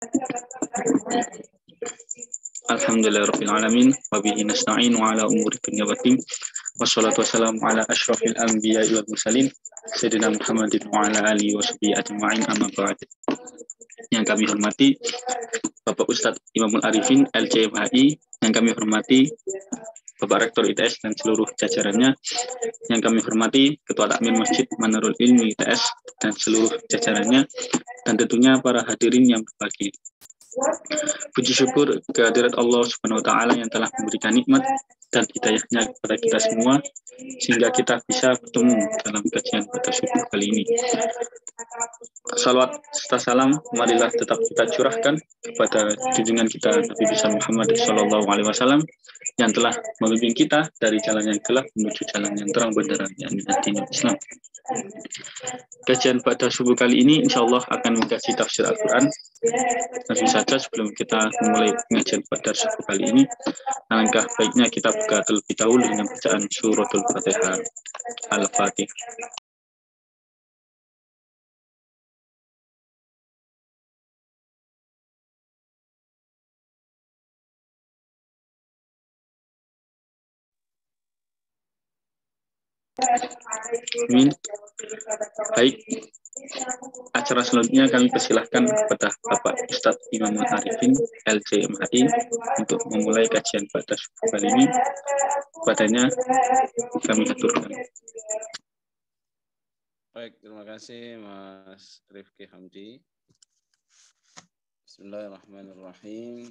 Alhamdulillah Alhamdulillahirrahmanirrahim Wabihi nasta'in wa ala umuri dunia batin Wassalatu wassalamu ala ashrafil anbiya wal musalin Sayyidina Muhammadin wa ala alihi wa sahbihi ajma'in amma ba'd Yang kami hormati Bapak Ustadz Imamul Arifin LCMHI Yang kami hormati Bapak Rektor ITS dan seluruh jajarannya yang kami hormati Ketua Takmir Masjid Manarul Ilmi ITS dan seluruh jajarannya dan tentunya para hadirin yang berbagi. Puji syukur kehadirat Allah Subhanahu wa taala yang telah memberikan nikmat dan hidayahnya kepada kita semua sehingga kita bisa bertemu dalam kajian pada subuh kali ini. Salawat serta salam marilah tetap kita curahkan kepada junjungan kita Nabi besar Muhammad Shallallahu Alaihi Wasallam yang telah memimpin kita dari jalan yang gelap menuju jalan yang terang benderang yang hatinya Islam. Kajian pada subuh kali ini insya Allah akan mengkaji tafsir Al-Quran. Nabi saja sebelum kita mulai pengajian pada suku kali ini, alangkah baiknya kita buka terlebih dahulu dengan bacaan suratul Fatihah. al fatih Amin. Baik, acara selanjutnya kami persilahkan kepada Bapak Ustadz Imam Arifin, LCMHI, untuk memulai kajian pada kali ini. Kepadanya kami aturkan. Baik, terima kasih Mas Rifki Hamdi. Bismillahirrahmanirrahim.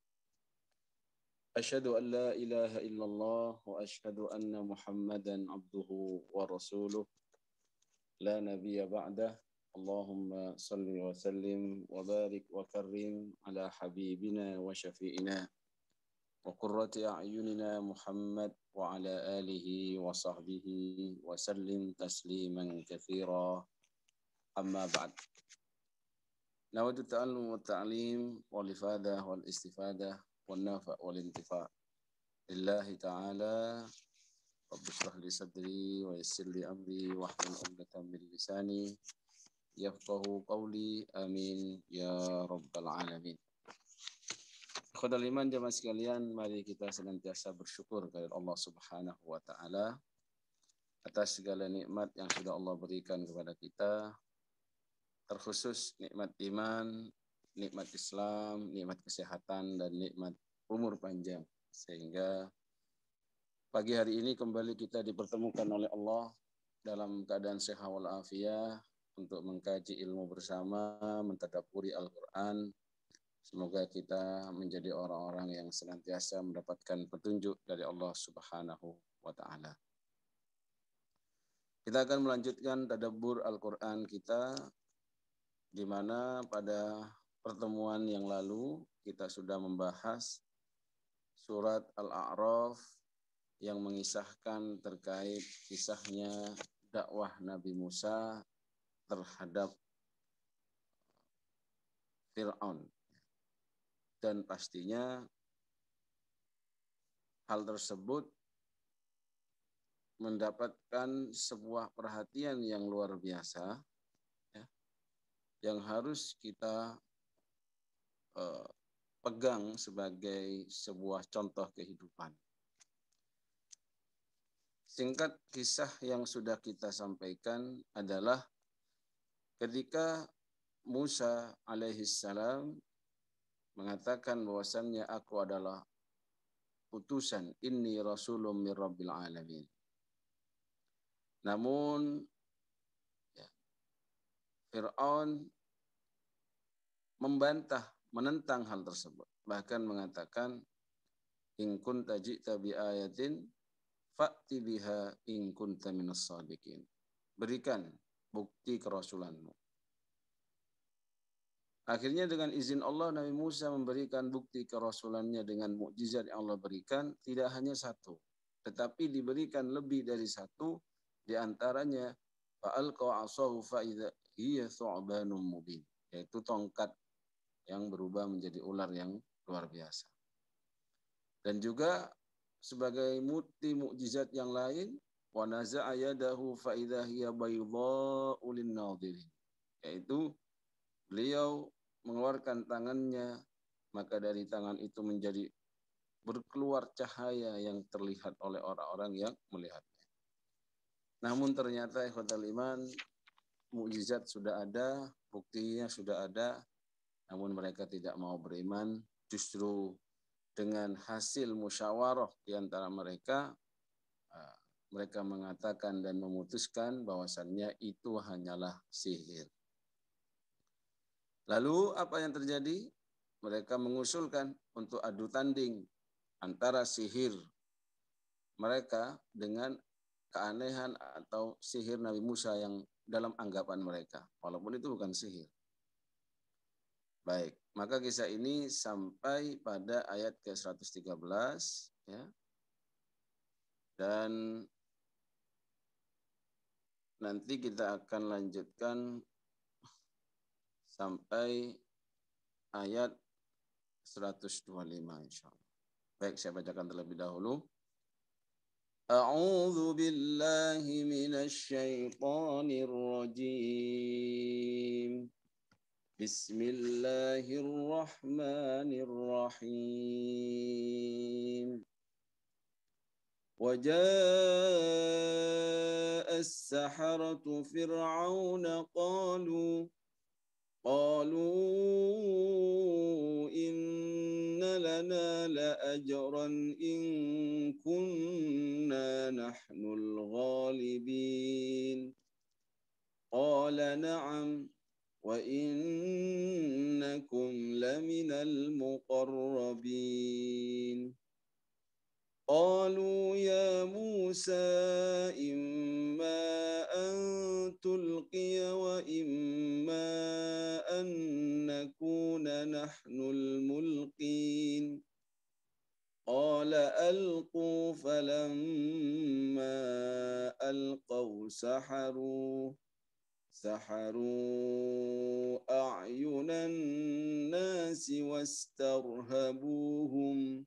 أشهد أن لا إله إلا الله وأشهد أن محمدا عبده ورسوله لا نبي بعده اللهم صل وسلم وبارك وكرم على حبيبنا وشفيئنا وقرة أعيننا محمد وعلى آله وصحبه وسلم تسليما كثيرا أما بعد نود التعلم والتعليم والإفادة والاستفادة والنافع والانتفاع لله تعالى رب اشرح لي صدري ويسر لي امري واحلل عقدة من لساني يفقه قولي امين يا رب العالمين Khodal iman jemaah sekalian, mari kita senantiasa bersyukur kepada Allah Subhanahu wa taala atas segala nikmat yang sudah Allah berikan kepada kita, terkhusus nikmat iman nikmat Islam, nikmat kesehatan, dan nikmat umur panjang. Sehingga pagi hari ini kembali kita dipertemukan oleh Allah dalam keadaan sehat walafiat untuk mengkaji ilmu bersama, mentadaburi Al-Quran. Semoga kita menjadi orang-orang yang senantiasa mendapatkan petunjuk dari Allah Subhanahu wa Ta'ala. Kita akan melanjutkan tadabbur Al-Quran kita di mana pada pertemuan yang lalu kita sudah membahas surat Al-A'raf yang mengisahkan terkait kisahnya dakwah Nabi Musa terhadap Fir'aun. Dan pastinya hal tersebut mendapatkan sebuah perhatian yang luar biasa ya, yang harus kita Eh, pegang sebagai sebuah contoh kehidupan. Singkat kisah yang sudah kita sampaikan adalah ketika Musa alaihissalam mengatakan bahwasannya aku adalah putusan ini rasulun mirabil alamin. Namun ya, Fir'aun membantah menentang hal tersebut. Bahkan mengatakan in kunta ji'ta bi ayatin fa'ti biha in kunta minas sadiqin. Berikan bukti kerasulanmu. Akhirnya dengan izin Allah Nabi Musa memberikan bukti kerasulannya dengan mukjizat yang Allah berikan tidak hanya satu, tetapi diberikan lebih dari satu diantaranya antaranya fa'alqa asahu hiya mubin yaitu tongkat yang berubah menjadi ular yang luar biasa. Dan juga sebagai muti mukjizat yang lain, wa naza'a fa'idahiyya fa idza Yaitu beliau mengeluarkan tangannya maka dari tangan itu menjadi berkeluar cahaya yang terlihat oleh orang-orang yang melihatnya. Namun ternyata ikhwatal iman mukjizat sudah ada, buktinya sudah ada, namun mereka tidak mau beriman, justru dengan hasil musyawarah di antara mereka, eh, mereka mengatakan dan memutuskan bahwasannya itu hanyalah sihir. Lalu apa yang terjadi? Mereka mengusulkan untuk adu tanding antara sihir mereka dengan keanehan atau sihir Nabi Musa yang dalam anggapan mereka. Walaupun itu bukan sihir. Baik, maka kisah ini sampai pada ayat ke-113 ya. Dan nanti kita akan lanjutkan sampai ayat 125 insyaallah. Baik, saya bacakan terlebih dahulu. أعوذ بالله من الشيطان الرجيم بسم الله الرحمن الرحيم وجاء السحرة فرعون قالوا قالوا إن لنا لأجرا إن كنا نحن الغالبين قال نعم وإنكم لمن المقربين قالوا يا موسى إما أن تلقي وإما أن نكون نحن الملقين قال ألقوا فلما ألقوا سحروا سحروا أعين الناس واسترهبوهم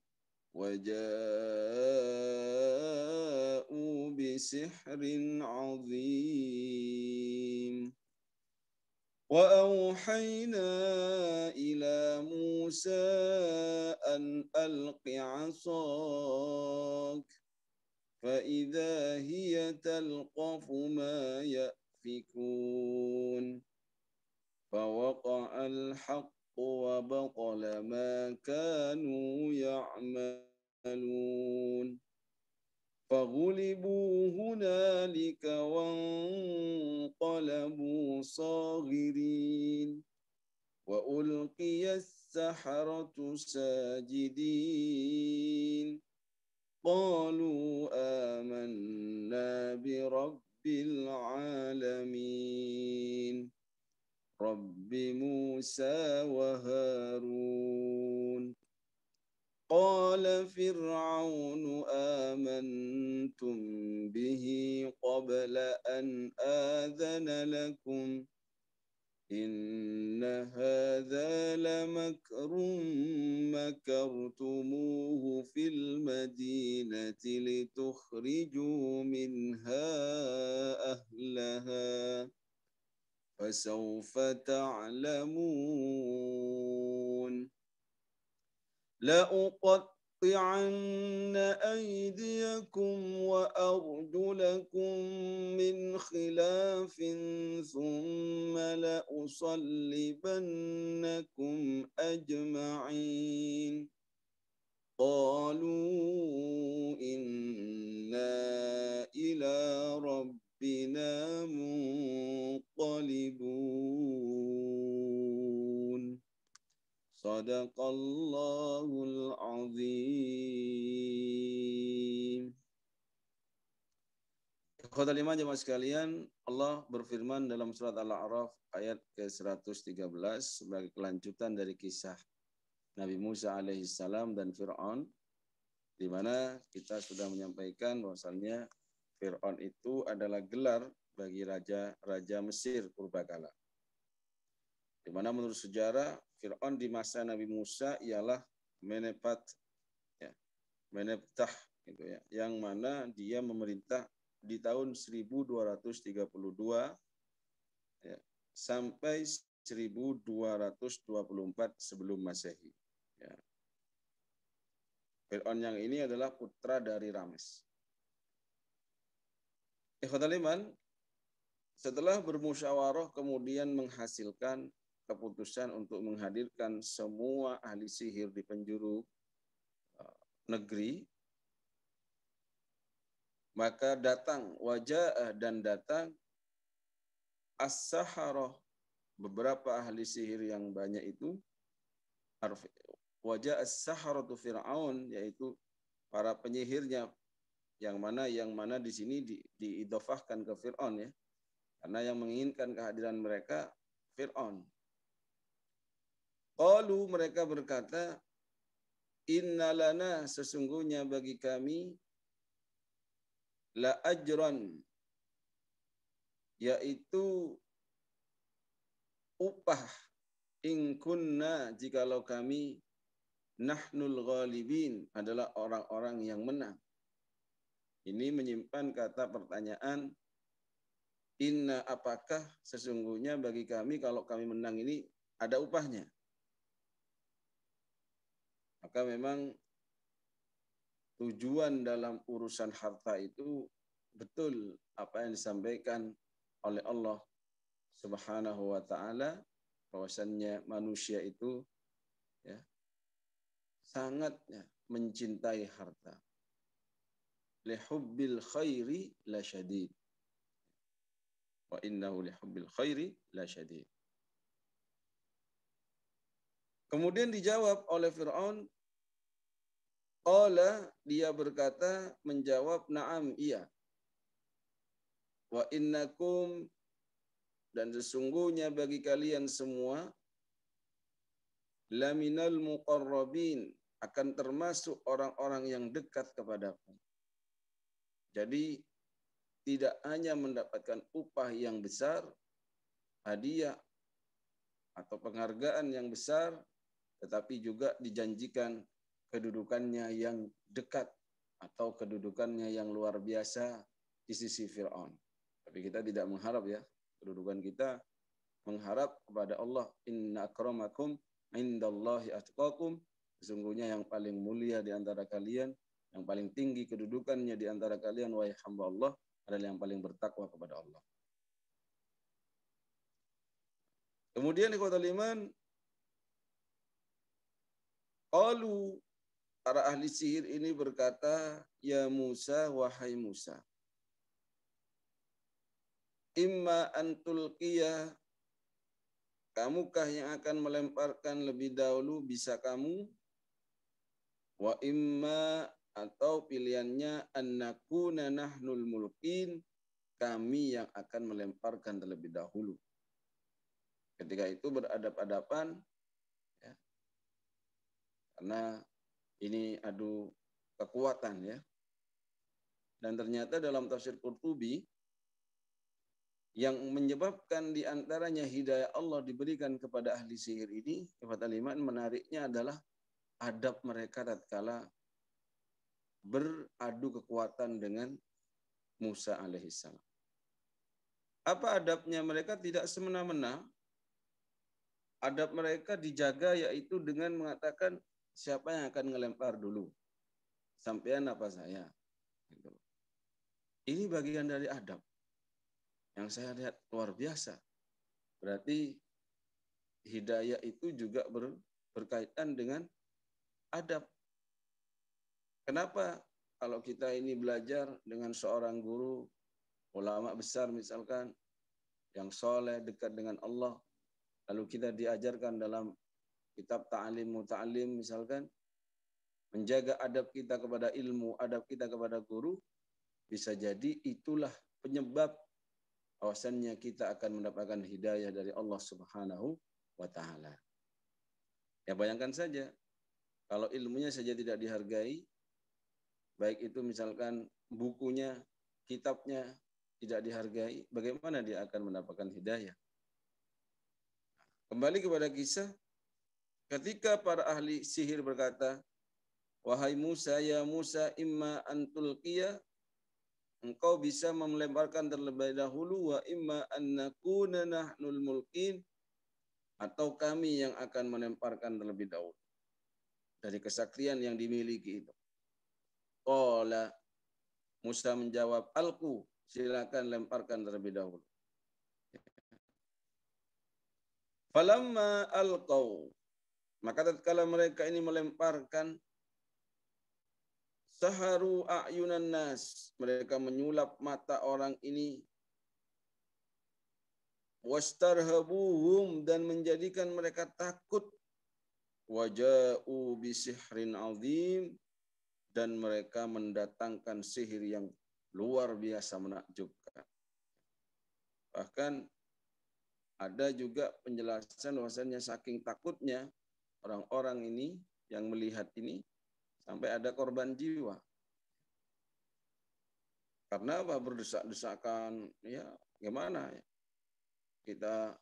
وجاءوا بسحر عظيم وأوحينا إلى موسى أن ألق عصاك فإذا هي تلقف ما يأتي يؤفكون فوقع الحق وبطل ما كانوا يعملون فغلبوا هنالك وانقلبوا صاغرين وألقي السحرة ساجدين قالوا آمنا برب رب العالمين رب موسى وهارون قال فرعون آمنتم به قبل أن آذن لكم إن هذا لمكر مكرتموه في المدينة لتخرجوا منها أهلها فسوف تعلمون لأقطع لأقطعن أيديكم وأرجلكم من خلاف ثم لأصلبنكم أجمعين قالوا إنا إلى ربنا منقلبون صدق الله العظيم Khotbah lima jemaah sekalian, Allah berfirman dalam surat Al-A'raf ayat ke-113 sebagai kelanjutan dari kisah Nabi Musa alaihissalam dan Fir'aun, di mana kita sudah menyampaikan bahwasannya Fir'aun itu adalah gelar bagi raja raja Mesir purbakala. Di mana menurut sejarah Fir'aun di masa Nabi Musa ialah menepat ya, meneptah gitu ya, yang mana dia memerintah di tahun 1232 ya, sampai 1224 sebelum Masehi. Ya. Fir'aun yang ini adalah putra dari Rames. Ikhwataliman, setelah bermusyawarah kemudian menghasilkan keputusan untuk menghadirkan semua ahli sihir di penjuru uh, negeri maka datang wajah dan datang as-saharah beberapa ahli sihir yang banyak itu wajah as-saharatu fir'aun yaitu para penyihirnya yang mana yang mana di sini di, diidofahkan ke Fir'aun ya karena yang menginginkan kehadiran mereka Fir'aun Qalu mereka berkata, innalana sesungguhnya bagi kami la ajran yaitu upah ingkunna jikalau kami nahnul ghalibin adalah orang-orang yang menang. Ini menyimpan kata pertanyaan inna apakah sesungguhnya bagi kami kalau kami menang ini ada upahnya. Maka memang tujuan dalam urusan harta itu betul apa yang disampaikan oleh Allah Subhanahu wa taala bahwasannya manusia itu ya sangat ya, mencintai harta. Lihubbil khairi la syadid. Wa innahu lihubbil khairi la syadid. Kemudian dijawab oleh Fir'aun, Qala dia berkata menjawab na'am iya. Wa innakum dan sesungguhnya bagi kalian semua laminal muqarrabin akan termasuk orang-orang yang dekat kepadaku. Jadi tidak hanya mendapatkan upah yang besar, hadiah atau penghargaan yang besar, tetapi juga dijanjikan kedudukannya yang dekat atau kedudukannya yang luar biasa di sisi Fir'aun. Tapi kita tidak mengharap ya, kedudukan kita mengharap kepada Allah, inna akramakum indallahi atqakum, sesungguhnya yang paling mulia di antara kalian, yang paling tinggi kedudukannya di antara kalian, wahai hamba Allah, adalah yang paling bertakwa kepada Allah. Kemudian di kota Liman, Qalu para ahli sihir ini berkata, Ya Musa, wahai Musa, Imma antulkiya, kamukah yang akan melemparkan lebih dahulu bisa kamu? Wa imma atau pilihannya annakuna nahnul mulkin, kami yang akan melemparkan terlebih dahulu. Ketika itu beradab-adapan, ya, karena ini adu kekuatan ya. Dan ternyata dalam tafsir Qurtubi yang menyebabkan diantaranya hidayah Allah diberikan kepada ahli sihir ini, Ibad Aliman menariknya adalah adab mereka tatkala beradu kekuatan dengan Musa alaihissalam. Apa adabnya mereka tidak semena-mena? Adab mereka dijaga yaitu dengan mengatakan siapa yang akan ngelempar dulu? Sampean apa saya? Gitu. Ini bagian dari adab yang saya lihat luar biasa. Berarti hidayah itu juga ber, berkaitan dengan adab. Kenapa kalau kita ini belajar dengan seorang guru, ulama besar misalkan, yang soleh, dekat dengan Allah, lalu kita diajarkan dalam kitab ta'lim muta'lim misalkan menjaga adab kita kepada ilmu, adab kita kepada guru bisa jadi itulah penyebab awasannya kita akan mendapatkan hidayah dari Allah Subhanahu wa taala. Ya bayangkan saja kalau ilmunya saja tidak dihargai baik itu misalkan bukunya, kitabnya tidak dihargai, bagaimana dia akan mendapatkan hidayah? Kembali kepada kisah Ketika para ahli sihir berkata, Wahai Musa, ya Musa, imma kia, engkau bisa melemparkan terlebih dahulu, wa imma annakuna nahnul mulkin, atau kami yang akan melemparkan terlebih dahulu. Dari kesaktian yang dimiliki itu. Kola, Musa menjawab, Alku, silakan lemparkan terlebih dahulu. Falamma alqaw, maka tatkala mereka ini melemparkan saharu a'yunan nas, mereka menyulap mata orang ini wastarhabuhum dan menjadikan mereka takut waja'u bisihrin azim dan mereka mendatangkan sihir yang luar biasa menakjubkan. Bahkan ada juga penjelasan bahwasanya saking takutnya orang-orang ini yang melihat ini sampai ada korban jiwa. Karena apa berdesak-desakan ya gimana ya? Kita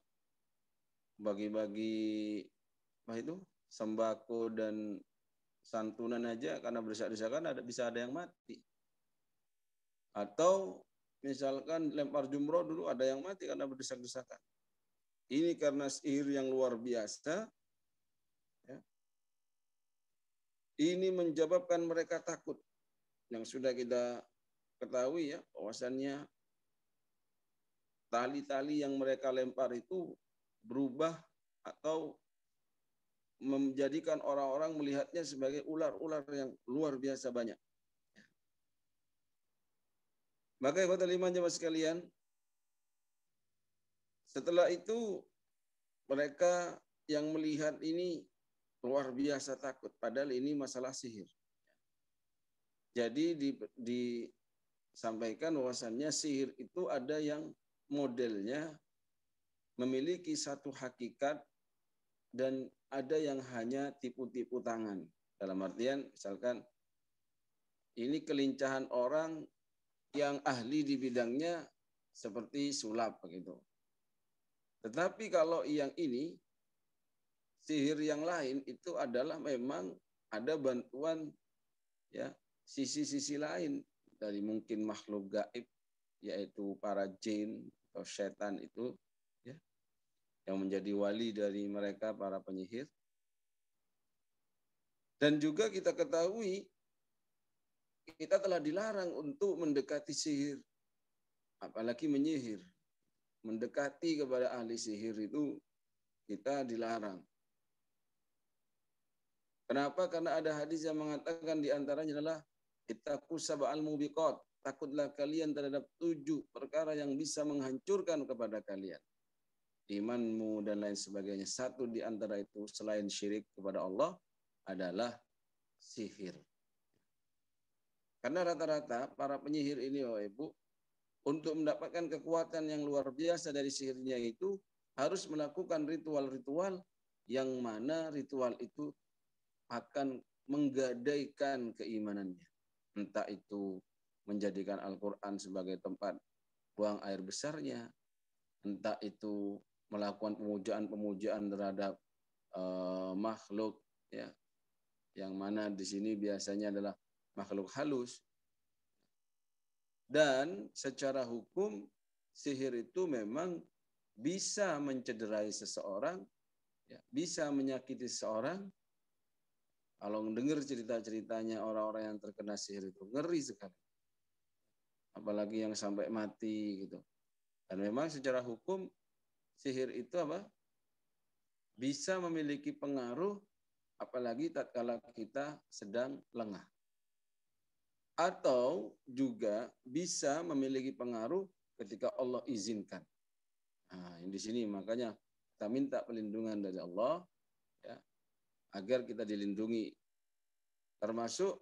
bagi-bagi apa itu sembako dan santunan aja karena berdesak-desakan ada bisa ada yang mati. Atau misalkan lempar jumroh dulu ada yang mati karena berdesak-desakan. Ini karena sihir yang luar biasa Ini menyebabkan mereka takut. Yang sudah kita ketahui ya, bahwasannya tali-tali yang mereka lempar itu berubah atau menjadikan orang-orang melihatnya sebagai ular-ular yang luar biasa banyak. Maka kota lima jemaah sekalian, setelah itu mereka yang melihat ini luar biasa takut. Padahal ini masalah sihir. Jadi di, disampaikan wawasannya sihir itu ada yang modelnya memiliki satu hakikat dan ada yang hanya tipu-tipu tangan. Dalam artian misalkan ini kelincahan orang yang ahli di bidangnya seperti sulap begitu. Tetapi kalau yang ini sihir yang lain itu adalah memang ada bantuan ya sisi-sisi lain dari mungkin makhluk gaib yaitu para jin atau setan itu ya yang menjadi wali dari mereka para penyihir dan juga kita ketahui kita telah dilarang untuk mendekati sihir apalagi menyihir mendekati kepada ahli sihir itu kita dilarang Kenapa? Karena ada hadis yang mengatakan di antaranya adalah kita sabal al mubiqat. Takutlah kalian terhadap tujuh perkara yang bisa menghancurkan kepada kalian. Imanmu dan lain sebagainya. Satu di antara itu selain syirik kepada Allah adalah sihir. Karena rata-rata para penyihir ini, oh ibu, untuk mendapatkan kekuatan yang luar biasa dari sihirnya itu harus melakukan ritual-ritual yang mana ritual itu akan menggadaikan keimanannya. Entah itu menjadikan Al-Quran sebagai tempat buang air besarnya, entah itu melakukan pemujaan-pemujaan terhadap uh, makhluk ya yang mana di sini biasanya adalah makhluk halus dan secara hukum sihir itu memang bisa mencederai seseorang ya, bisa menyakiti seseorang kalau mendengar cerita-ceritanya orang-orang yang terkena sihir itu ngeri sekali. Apalagi yang sampai mati gitu. Dan memang secara hukum sihir itu apa? Bisa memiliki pengaruh apalagi tatkala kita sedang lengah. Atau juga bisa memiliki pengaruh ketika Allah izinkan. Nah, di sini makanya kita minta pelindungan dari Allah ya, agar kita dilindungi. Termasuk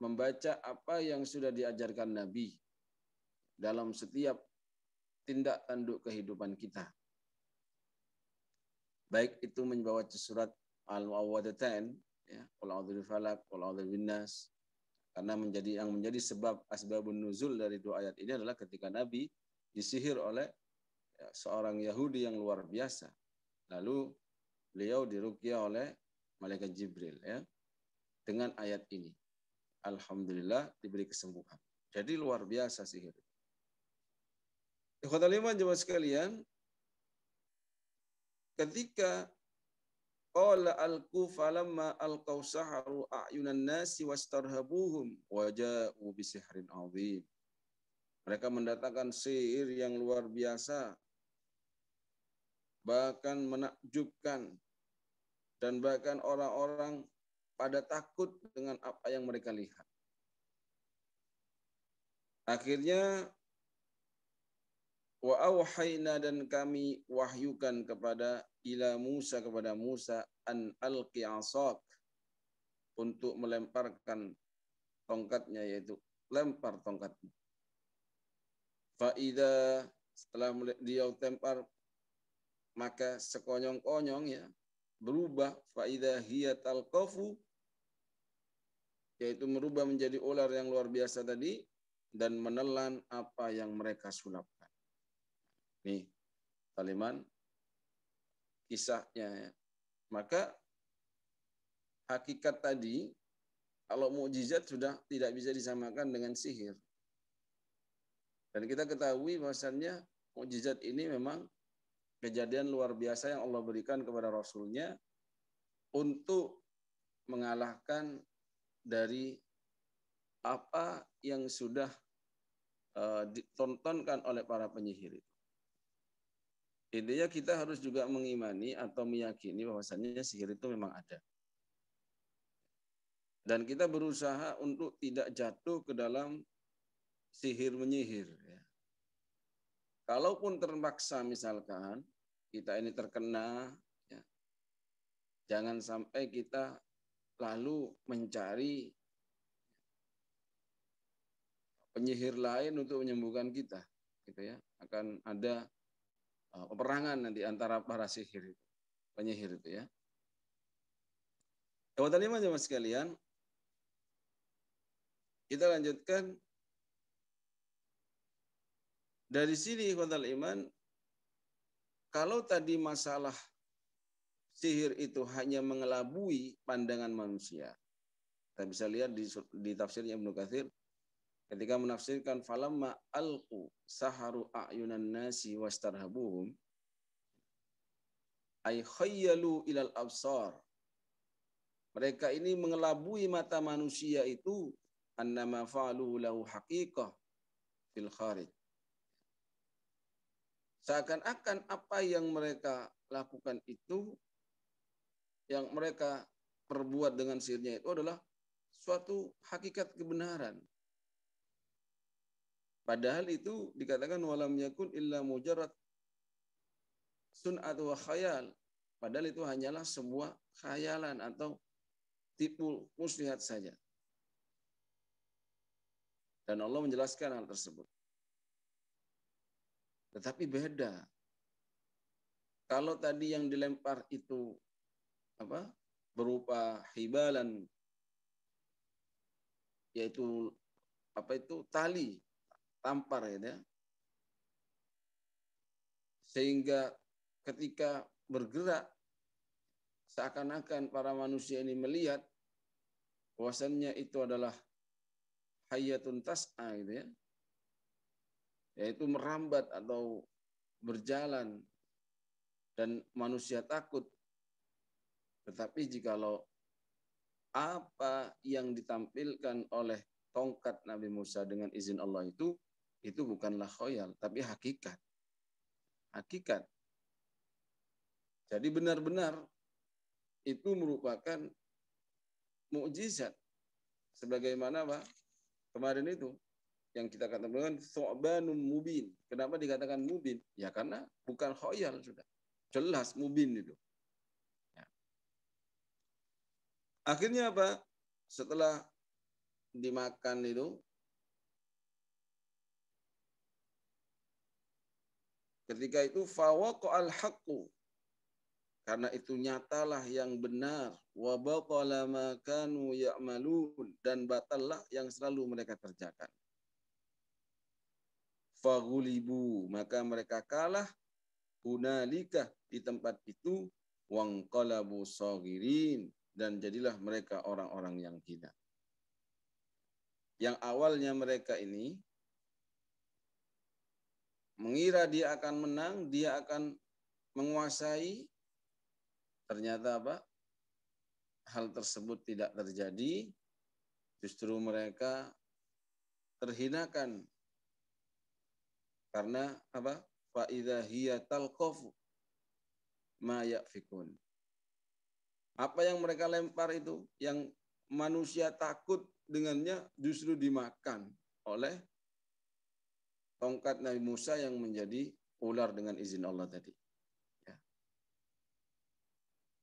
membaca apa yang sudah diajarkan Nabi dalam setiap tindak tanduk kehidupan kita. Baik itu membawa surat Al-Mu'awwadatan, ya, Qul falak, Qul a'udzu binnas. Karena menjadi yang menjadi sebab asbabun nuzul dari dua ayat ini adalah ketika Nabi disihir oleh ya, seorang Yahudi yang luar biasa. Lalu beliau dirukia oleh malaikat Jibril ya dengan ayat ini. Alhamdulillah diberi kesembuhan. Jadi luar biasa sihir. Ikhwatal iman jemaah sekalian, ketika Qala al-kufa lamma alqaw saharu a'yunan nasi wastarhabuhum wa ja'u bisihrin 'adzim. Mereka mendatangkan sihir yang luar biasa bahkan menakjubkan dan bahkan orang-orang pada takut dengan apa yang mereka lihat. Akhirnya wa auhayna dan kami wahyukan kepada ila Musa kepada Musa an alqi asak untuk melemparkan tongkatnya yaitu lempar tongkatnya. Faidah setelah dia tempar maka sekonyong-konyong ya berubah faida hiya talqafu yaitu merubah menjadi ular yang luar biasa tadi dan menelan apa yang mereka sulapkan. Nih, Taliman kisahnya. Ya. Maka hakikat tadi kalau mukjizat sudah tidak bisa disamakan dengan sihir. Dan kita ketahui bahwasannya mukjizat ini memang kejadian luar biasa yang Allah berikan kepada Rasulnya untuk mengalahkan dari apa yang sudah uh, ditontonkan oleh para penyihir itu. Intinya kita harus juga mengimani atau meyakini bahwasannya sihir itu memang ada. Dan kita berusaha untuk tidak jatuh ke dalam sihir menyihir. Ya Kalaupun terpaksa misalkan kita ini terkena, ya, jangan sampai kita lalu mencari penyihir lain untuk menyembuhkan kita, gitu ya. Akan ada uh, peperangan nanti antara para sihir itu, penyihir itu ya. Kawan-kawan sekalian, kita lanjutkan dari sini ikhwatal iman, kalau tadi masalah sihir itu hanya mengelabui pandangan manusia. Kita bisa lihat di, di tafsirnya Ibnu Katsir ketika menafsirkan falamma alqu saharu ayunan nasi wastarhabuhum ay khayyalu ilal absar. Mereka ini mengelabui mata manusia itu annama fa'alu lahu haqiqah fil kharij Seakan-akan apa yang mereka lakukan itu, yang mereka perbuat dengan sihirnya itu adalah suatu hakikat kebenaran. Padahal itu dikatakan walam yakun illa mujarrad sun'at wa khayal. Padahal itu hanyalah sebuah khayalan atau tipu muslihat saja. Dan Allah menjelaskan hal tersebut. Tetapi beda. Kalau tadi yang dilempar itu apa? berupa hibalan yaitu apa itu tali tampar ya, ya. Sehingga ketika bergerak seakan-akan para manusia ini melihat bahwasannya itu adalah hayatun tas'a gitu ya yaitu merambat atau berjalan dan manusia takut. Tetapi jikalau apa yang ditampilkan oleh tongkat Nabi Musa dengan izin Allah itu itu bukanlah khoyal tapi hakikat. Hakikat. Jadi benar-benar itu merupakan mukjizat sebagaimana Pak kemarin itu yang kita katakan sobanum mubin. Kenapa dikatakan mubin? Ya karena bukan khoyal sudah. Jelas mubin itu. Ya. Akhirnya apa? Setelah dimakan itu, ketika itu fawaqo al haqqu karena itu nyatalah yang benar wa baqala ma kanu ya'malun dan batallah yang selalu mereka kerjakan fagulibu maka mereka kalah hunalika di tempat itu wangqalabu sogirin dan jadilah mereka orang-orang yang hina. Yang awalnya mereka ini mengira dia akan menang, dia akan menguasai ternyata apa? Hal tersebut tidak terjadi, justru mereka terhinakan karena apa? Fa idza hiya talqaf ma ya'fikun. Apa yang mereka lempar itu yang manusia takut dengannya justru dimakan oleh tongkat Nabi Musa yang menjadi ular dengan izin Allah tadi. Ya.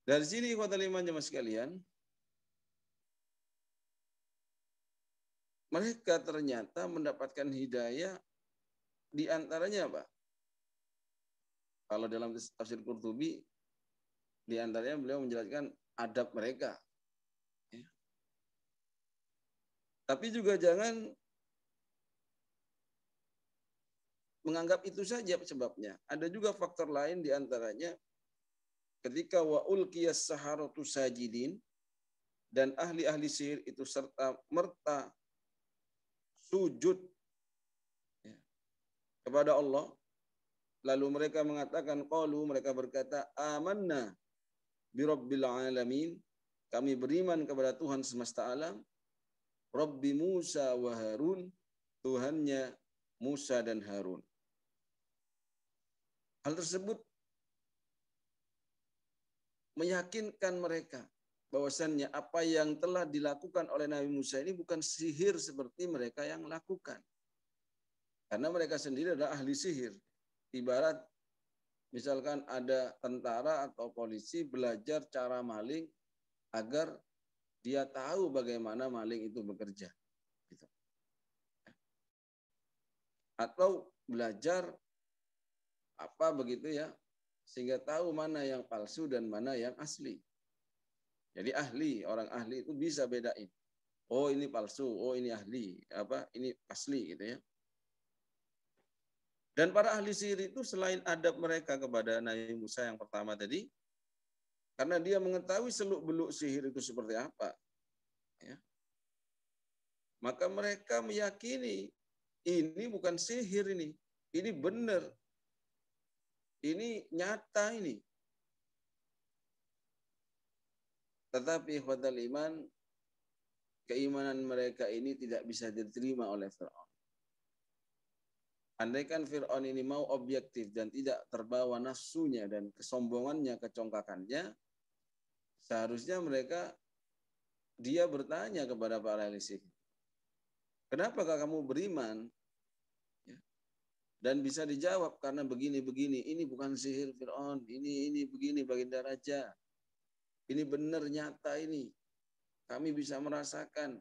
Dari sini kota lima jemaah sekalian, mereka ternyata mendapatkan hidayah di antaranya apa? Kalau dalam tafsir Qurtubi, di antaranya beliau menjelaskan adab mereka. Ya. Tapi juga jangan menganggap itu saja sebabnya. Ada juga faktor lain di antaranya ketika waul kias saharotu sajidin dan ahli-ahli sihir itu serta merta sujud kepada Allah. Lalu mereka mengatakan qalu mereka berkata amanna birabbil alamin kami beriman kepada Tuhan semesta alam Rabbi Musa wa Harun Tuhannya Musa dan Harun. Hal tersebut meyakinkan mereka bahwasannya apa yang telah dilakukan oleh Nabi Musa ini bukan sihir seperti mereka yang lakukan. Karena mereka sendiri adalah ahli sihir. Ibarat misalkan ada tentara atau polisi belajar cara maling agar dia tahu bagaimana maling itu bekerja. Gitu. Atau belajar apa begitu ya, sehingga tahu mana yang palsu dan mana yang asli. Jadi ahli, orang ahli itu bisa bedain. Oh ini palsu, oh ini ahli, apa ini asli gitu ya. Dan para ahli sihir itu selain adab mereka kepada Nabi Musa yang pertama tadi, karena dia mengetahui seluk-beluk sihir itu seperti apa. Ya. Maka mereka meyakini ini bukan sihir ini, ini benar. Ini nyata ini. Tetapi ikhwatal iman, keimanan mereka ini tidak bisa diterima oleh Fir'aun. Andaikan Fir'aun ini mau objektif dan tidak terbawa nafsunya dan kesombongannya, kecongkakannya, seharusnya mereka, dia bertanya kepada para kenapa Kenapa kamu beriman? Ya. Dan bisa dijawab karena begini-begini, ini bukan sihir Fir'aun, ini, ini, begini, baginda raja. Ini benar nyata ini. Kami bisa merasakan.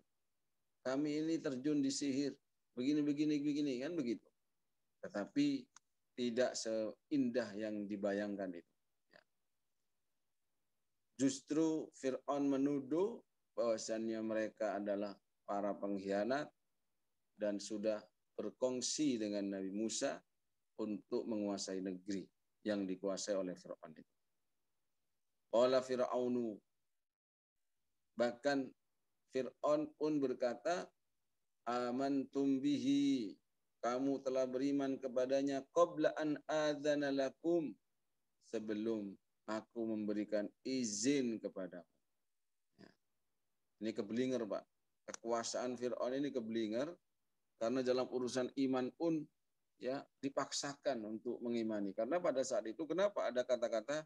Kami ini terjun di sihir. Begini, begini, begini. Kan begitu tetapi tidak seindah yang dibayangkan itu. Ya. Justru Fir'aun menuduh bahwasannya mereka adalah para pengkhianat dan sudah berkongsi dengan Nabi Musa untuk menguasai negeri yang dikuasai oleh Fir'aun itu. Ola Fir'aunu. Bahkan Fir'aun pun berkata, Aman tumbihi kamu telah beriman kepadanya qabla an adzana lakum sebelum aku memberikan izin kepadamu. Ya. Ini keblinger, Pak. Kekuasaan Firaun ini keblinger karena dalam urusan iman pun ya dipaksakan untuk mengimani. Karena pada saat itu kenapa ada kata-kata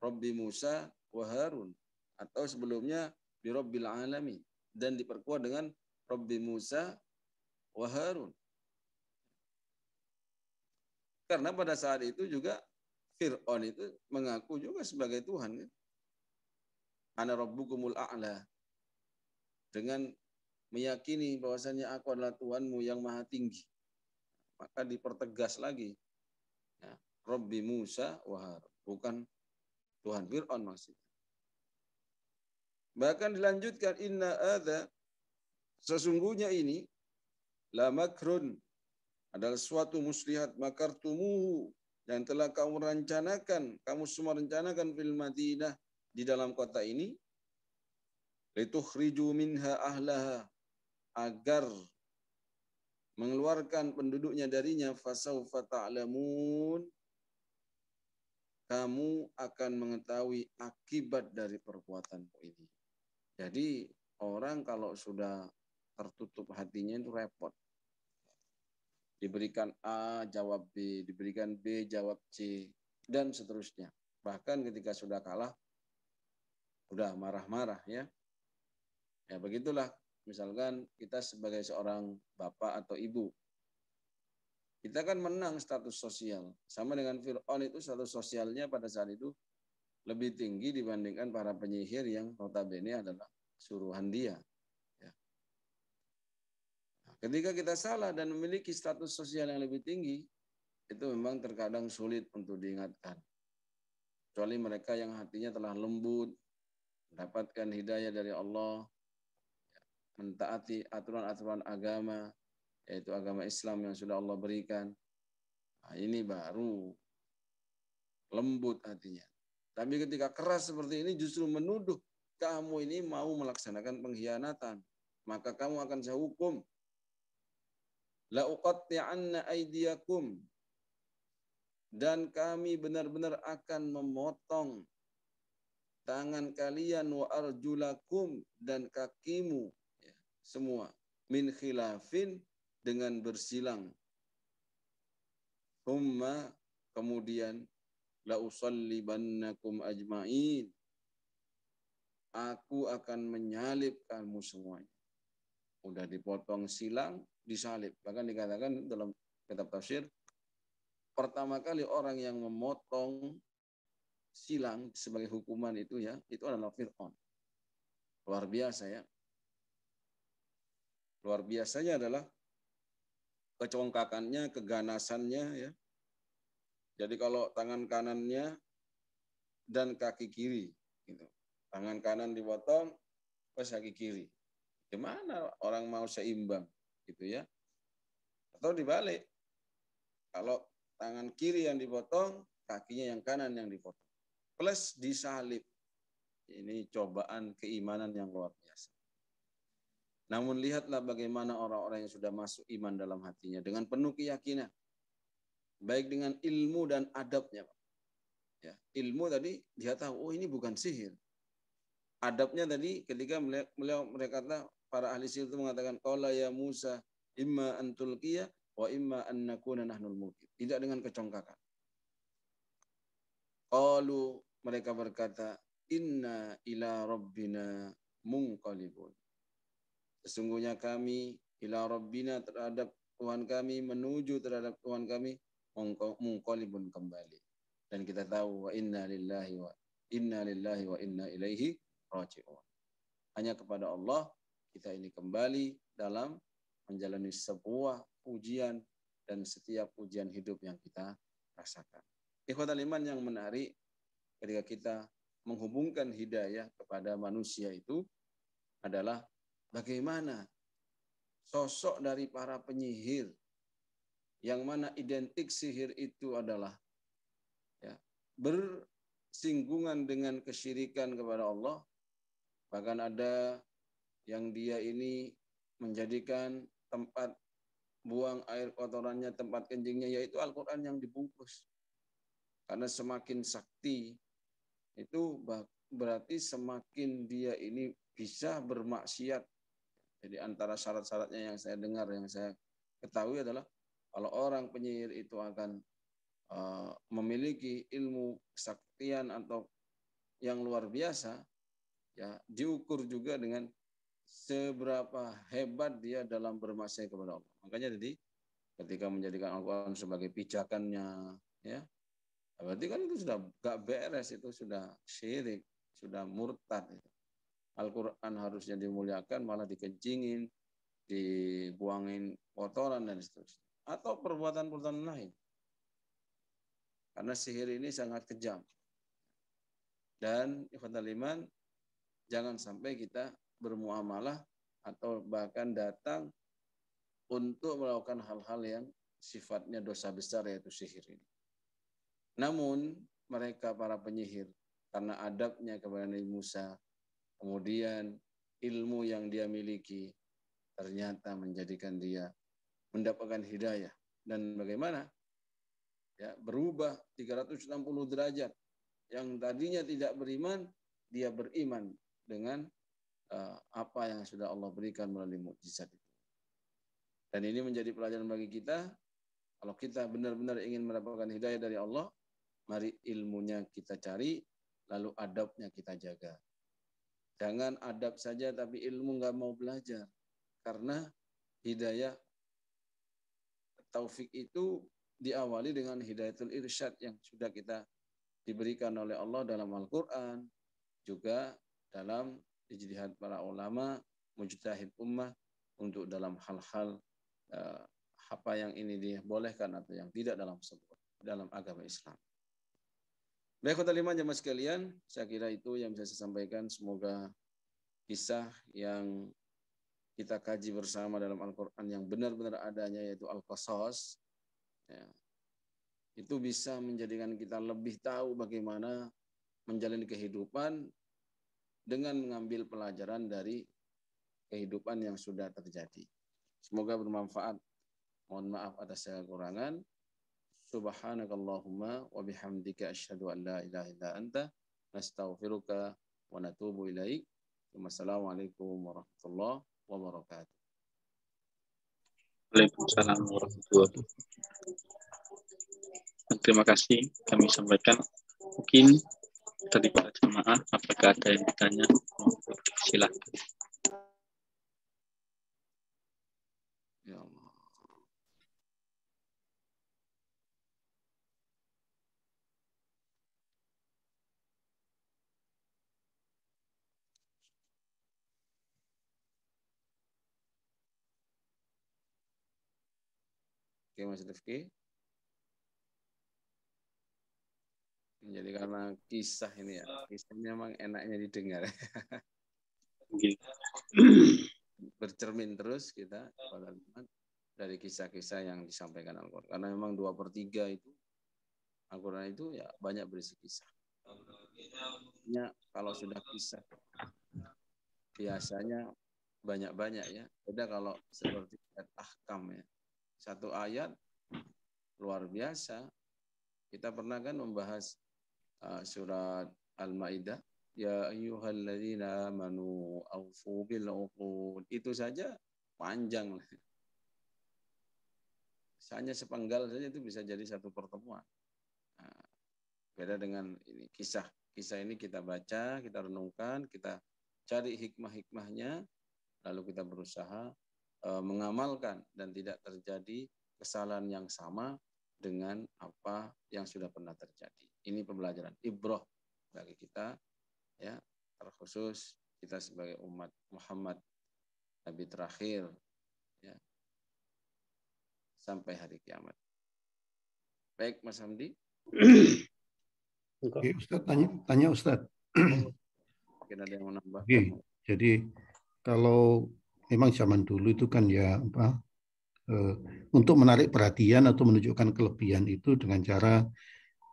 Robbi Musa wa Harun atau sebelumnya di Rabbil Alamin dan diperkuat dengan Robbi Musa wa Harun karena pada saat itu juga Fir'aun itu mengaku juga sebagai Tuhan. Kan? Ana rabbukumul a'la. Dengan meyakini bahwasanya aku adalah Tuhanmu yang maha tinggi. Maka dipertegas lagi. Ya, Rabbi Musa wahar. Bukan Tuhan Fir'aun maksudnya. Bahkan dilanjutkan, Inna ada sesungguhnya ini, la makrun, adalah suatu muslihat makartumu yang telah kamu rencanakan, kamu semua rencanakan fil Madinah di dalam kota ini litukhriju minha ahlaha agar mengeluarkan penduduknya darinya fasaufa ta'lamun kamu akan mengetahui akibat dari perbuatanmu ini. Jadi orang kalau sudah tertutup hatinya itu repot diberikan A, jawab B, diberikan B, jawab C, dan seterusnya. Bahkan ketika sudah kalah, udah marah-marah ya. Ya begitulah, misalkan kita sebagai seorang bapak atau ibu, kita kan menang status sosial. Sama dengan Fir'aun itu status sosialnya pada saat itu lebih tinggi dibandingkan para penyihir yang notabene adalah suruhan dia. Ketika kita salah dan memiliki status sosial yang lebih tinggi, itu memang terkadang sulit untuk diingatkan. Kecuali mereka yang hatinya telah lembut, mendapatkan hidayah dari Allah, mentaati aturan-aturan agama, yaitu agama Islam yang sudah Allah berikan. Nah, ini baru lembut hatinya. Tapi ketika keras seperti ini justru menuduh kamu ini mau melaksanakan pengkhianatan. Maka kamu akan saya hukum. La uqatti'anna aydiyakum dan kami benar-benar akan memotong tangan kalian wa arjulakum dan kakimu ya, semua min khilafin dengan bersilang humma kemudian la usallibannakum ajmain aku akan menyalib kamu semuanya udah dipotong silang disalib. Bahkan dikatakan dalam kitab tafsir, pertama kali orang yang memotong silang sebagai hukuman itu ya, itu adalah Fir'aun. Luar biasa ya. Luar biasanya adalah kecongkakannya, keganasannya ya. Jadi kalau tangan kanannya dan kaki kiri gitu. Tangan kanan dipotong, pas kaki kiri. Gimana orang mau seimbang? gitu ya. Atau dibalik. Kalau tangan kiri yang dipotong, kakinya yang kanan yang dipotong. Plus disalib. Ini cobaan keimanan yang luar biasa. Namun lihatlah bagaimana orang-orang yang sudah masuk iman dalam hatinya dengan penuh keyakinan. Baik dengan ilmu dan adabnya. Ya, ilmu tadi dia tahu, oh ini bukan sihir. Adabnya tadi ketika mereka kata para ahli sihir itu mengatakan qala ya Musa imma antul kia wa imma an nakuna nahnul mulki. Tidak dengan kecongkakan. Qalu mereka berkata inna ila rabbina munqalibun. Sesungguhnya kami ila rabbina terhadap Tuhan kami menuju terhadap Tuhan kami mungkolibun kembali. Dan kita tahu wa inna lillahi wa inna lillahi wa inna ilaihi raji'un. Hanya kepada Allah kita ini kembali dalam menjalani sebuah ujian dan setiap ujian hidup yang kita rasakan. Ikhwatal iman yang menarik ketika kita menghubungkan hidayah kepada manusia itu adalah bagaimana sosok dari para penyihir yang mana identik sihir itu adalah ya, bersinggungan dengan kesyirikan kepada Allah bahkan ada yang dia ini menjadikan tempat buang air kotorannya, tempat kencingnya, yaitu Al-Quran yang dibungkus. Karena semakin sakti, itu berarti semakin dia ini bisa bermaksiat. Jadi antara syarat-syaratnya yang saya dengar, yang saya ketahui adalah kalau orang penyihir itu akan uh, memiliki ilmu kesaktian atau yang luar biasa, ya diukur juga dengan seberapa hebat dia dalam bermaksiat kepada Allah. Makanya tadi ketika menjadikan Al-Quran sebagai pijakannya, ya berarti kan itu sudah gak beres, itu sudah syirik, sudah murtad. Al-Quran harusnya dimuliakan, malah dikencingin, dibuangin kotoran dan seterusnya. Atau perbuatan-perbuatan lain. Karena sihir ini sangat kejam. Dan ikhwan jangan sampai kita bermuamalah atau bahkan datang untuk melakukan hal-hal yang sifatnya dosa besar yaitu sihir ini. Namun mereka para penyihir karena adabnya kepada Nabi Musa, kemudian ilmu yang dia miliki ternyata menjadikan dia mendapatkan hidayah dan bagaimana ya berubah 360 derajat yang tadinya tidak beriman dia beriman dengan Eh, apa yang sudah Allah berikan melalui mukjizat itu. Dan ini menjadi pelajaran bagi kita. Kalau kita benar-benar ingin mendapatkan hidayah dari Allah, mari ilmunya kita cari, lalu adabnya kita jaga. Jangan adab saja tapi ilmu nggak mau belajar. Karena hidayah taufik itu diawali dengan hidayatul irsyad yang sudah kita diberikan oleh Allah dalam Al-Quran, juga dalam ijtihad para ulama, mujtahid ummah untuk dalam hal-hal uh, apa yang ini dibolehkan atau yang tidak dalam sebuah, dalam agama Islam. Baik kota lima jemaah sekalian, saya kira itu yang bisa saya sampaikan. Semoga kisah yang kita kaji bersama dalam Al-Quran yang benar-benar adanya yaitu Al-Qasas. Ya. Itu bisa menjadikan kita lebih tahu bagaimana menjalani kehidupan dengan mengambil pelajaran dari kehidupan yang sudah terjadi. Semoga bermanfaat. Mohon maaf atas segala kekurangan. Subhanakallahumma wa bihamdika asyhadu an la ilaha illa anta nastaghfiruka wa natubu ilaik. Wassalamualaikum warahmatullahi wabarakatuh. Waalaikumsalam warahmatullahi wabarakatuh. Terima kasih kami sampaikan. Mungkin tadi para jemaah apakah ada yang ditanya oh, silahkan ya Allah. Oke, Mas Rifki. Jadi karena kisah ini ya, kisahnya memang enaknya didengar. Bercermin terus kita kepada Tuhan dari kisah-kisah yang disampaikan Al-Quran. Karena memang dua per tiga itu, Al-Quran itu ya banyak berisi kisah. Ya, kalau sudah kisah, biasanya banyak-banyak ya. Beda kalau seperti ahkam ya. Satu ayat luar biasa. Kita pernah kan membahas Ah, surat Al-Maidah ya ayyuhalladzina manu aufu bil uqud itu saja panjang hanya sepenggal saja itu bisa jadi satu pertemuan nah, beda dengan ini kisah kisah ini kita baca kita renungkan kita cari hikmah-hikmahnya lalu kita berusaha eh, mengamalkan dan tidak terjadi kesalahan yang sama dengan apa yang sudah pernah terjadi. Ini pembelajaran ibroh bagi kita ya terkhusus kita sebagai umat Muhammad Nabi terakhir ya sampai hari kiamat. Baik Mas Hamdi. Oke, Ustaz tanya tanya Ustaz. Mungkin ada yang mau nambah, Oke, jadi kalau memang zaman dulu itu kan ya apa Eh, untuk menarik perhatian atau menunjukkan kelebihan itu dengan cara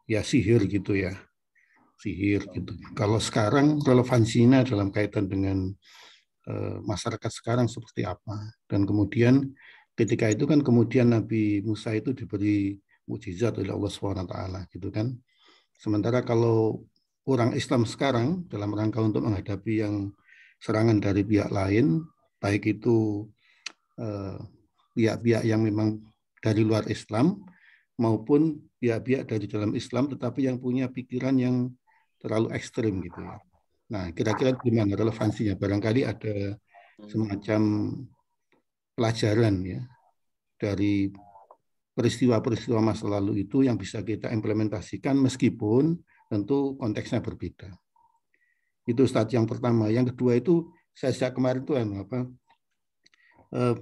ya sihir gitu ya sihir gitu. Kalau sekarang relevansinya dalam kaitan dengan eh, masyarakat sekarang seperti apa dan kemudian ketika itu kan kemudian Nabi Musa itu diberi mukjizat oleh Allah swt gitu kan. Sementara kalau orang Islam sekarang dalam rangka untuk menghadapi yang serangan dari pihak lain baik itu eh, pihak-pihak yang memang dari luar Islam maupun pihak-pihak dari dalam Islam tetapi yang punya pikiran yang terlalu ekstrim gitu ya. Nah, kira-kira gimana relevansinya? Barangkali ada hmm. semacam pelajaran ya dari peristiwa-peristiwa masa lalu itu yang bisa kita implementasikan meskipun tentu konteksnya berbeda. Itu saat yang pertama. Yang kedua itu saya sejak kemarin itu anu, apa eh,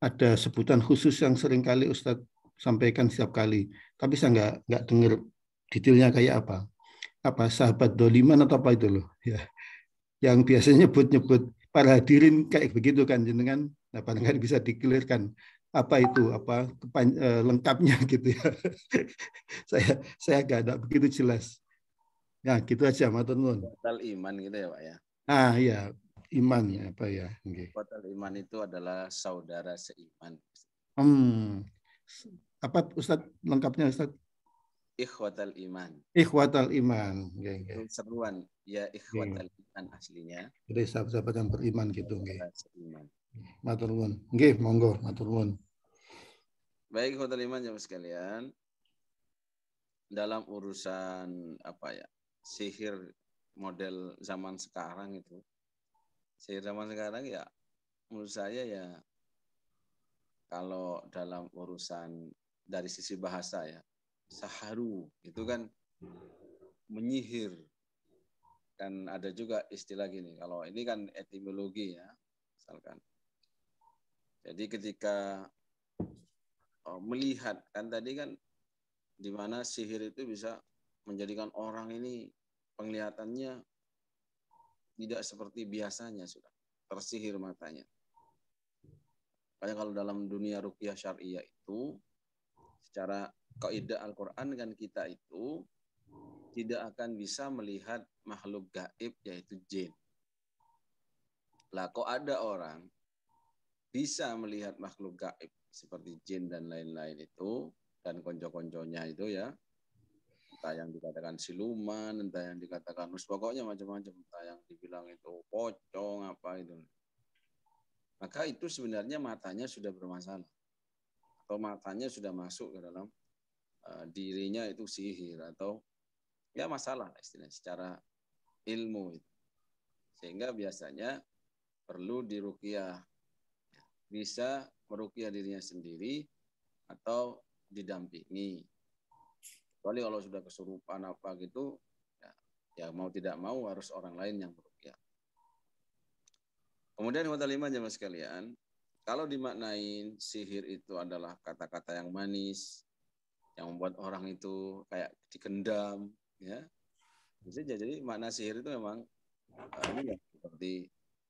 ada sebutan khusus yang sering kali Ustadz sampaikan setiap kali, tapi saya nggak nggak dengar detailnya kayak apa. Apa sahabat doliman atau apa itu loh, ya. Yang biasanya nyebut-nyebut para hadirin kayak begitu kan jenengan, nah barangkali bisa dikelirkan apa itu apa kepan, eh, lengkapnya gitu ya. saya saya nggak ada begitu jelas. Ya, gitu aja matur nuwun. iman gitu ya, Pak ya. Ah, iya iman ya apa ya? Okay. al iman itu adalah saudara seiman. Hmm. Apa Ustad lengkapnya Ikhwat al iman. al iman. Okay, okay. Seruan ya ikhwat okay. Iya. iman aslinya. Jadi sahabat-sahabat yang beriman gitu. Okay. Seiman. Matur Oke, okay, monggo matur nuwun. Baik ikhwatal iman jamaah sekalian. Dalam urusan apa ya? Sihir model zaman sekarang itu sihir zaman sekarang ya menurut saya ya kalau dalam urusan dari sisi bahasa ya saharu itu kan menyihir dan ada juga istilah gini kalau ini kan etimologi ya misalkan jadi ketika oh, melihat kan tadi kan di mana sihir itu bisa menjadikan orang ini penglihatannya tidak seperti biasanya sudah tersihir matanya. Makanya kalau dalam dunia rukyah syariah itu secara kaidah Al-Qur'an kan kita itu tidak akan bisa melihat makhluk gaib yaitu jin. Lah kok ada orang bisa melihat makhluk gaib seperti jin dan lain-lain itu dan konco-konconya itu ya entah yang dikatakan siluman, entah yang dikatakan nus pokoknya macam-macam, entah yang dibilang itu pocong apa itu. Maka itu sebenarnya matanya sudah bermasalah. Atau matanya sudah masuk ke dalam uh, dirinya itu sihir atau ya masalah istilahnya secara ilmu itu. Sehingga biasanya perlu dirukiah. Bisa merukiah dirinya sendiri atau didampingi Kecuali kalau sudah kesurupan apa gitu, ya, ya mau tidak mau harus orang lain yang merukyah. Kemudian kata lima aja mas sekalian, kalau dimaknain sihir itu adalah kata-kata yang manis, yang membuat orang itu kayak dikendam, ya. Bisa jadi makna sihir itu memang eh, ini ya, seperti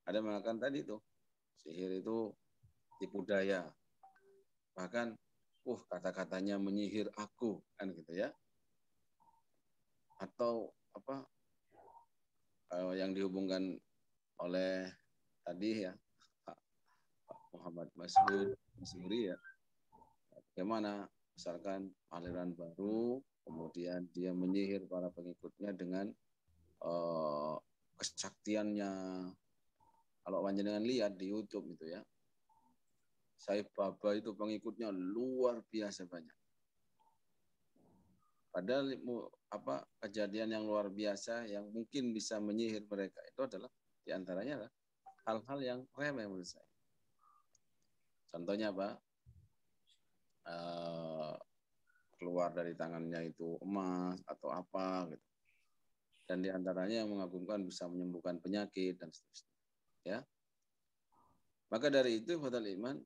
ada mengatakan tadi itu sihir itu tipu daya bahkan uh kata-katanya menyihir aku kan gitu ya atau apa uh, yang dihubungkan oleh tadi ya Pak, Muhammad Masud Masuri ya bagaimana misalkan aliran baru kemudian dia menyihir para pengikutnya dengan uh, kesaktiannya kalau panjenengan lihat di YouTube gitu ya Saif Baba itu pengikutnya luar biasa banyak. Padahal apa kejadian yang luar biasa yang mungkin bisa menyihir mereka itu adalah diantaranya adalah hal-hal yang remeh menurut saya. Contohnya apa? Eh, keluar dari tangannya itu emas atau apa gitu. Dan diantaranya yang mengagumkan bisa menyembuhkan penyakit dan seterusnya. Ya. Maka dari itu Fadal Iman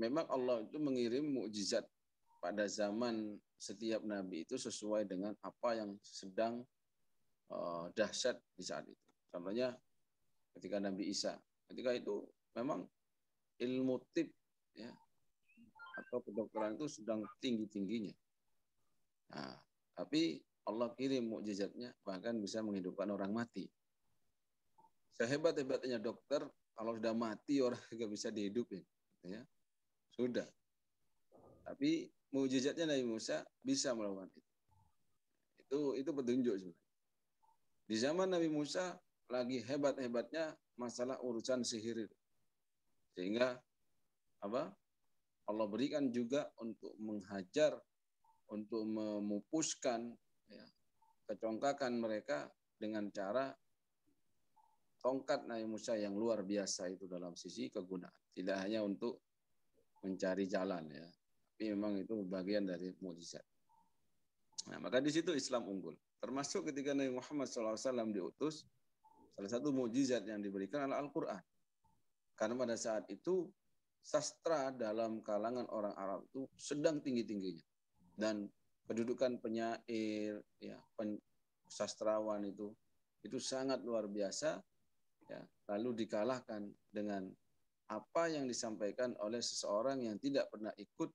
memang Allah itu mengirim mukjizat pada zaman setiap nabi itu sesuai dengan apa yang sedang uh, dahsyat di saat itu. Contohnya ketika Nabi Isa, ketika itu memang ilmu tip ya atau kedokteran itu sedang tinggi-tingginya. Nah, tapi Allah kirim mukjizatnya bahkan bisa menghidupkan orang mati. Sehebat-hebatnya dokter, kalau sudah mati orang nggak bisa dihidupin. Ya. Sudah. Tapi mujizatnya Nabi Musa bisa melawan itu. Itu itu petunjuk sebenarnya. Di zaman Nabi Musa lagi hebat-hebatnya masalah urusan sihir. Sehingga apa? Allah berikan juga untuk menghajar, untuk memupuskan ya, kecongkakan mereka dengan cara tongkat Nabi Musa yang luar biasa itu dalam sisi kegunaan. Tidak hanya untuk mencari jalan ya. Tapi memang itu bagian dari mukjizat. Nah, maka di situ Islam unggul. Termasuk ketika Nabi Muhammad SAW diutus, salah satu mukjizat yang diberikan adalah Al-Quran. Karena pada saat itu sastra dalam kalangan orang Arab itu sedang tinggi-tingginya. Dan kedudukan penyair, ya, pen, sastrawan itu itu sangat luar biasa. Ya, lalu dikalahkan dengan apa yang disampaikan oleh seseorang yang tidak pernah ikut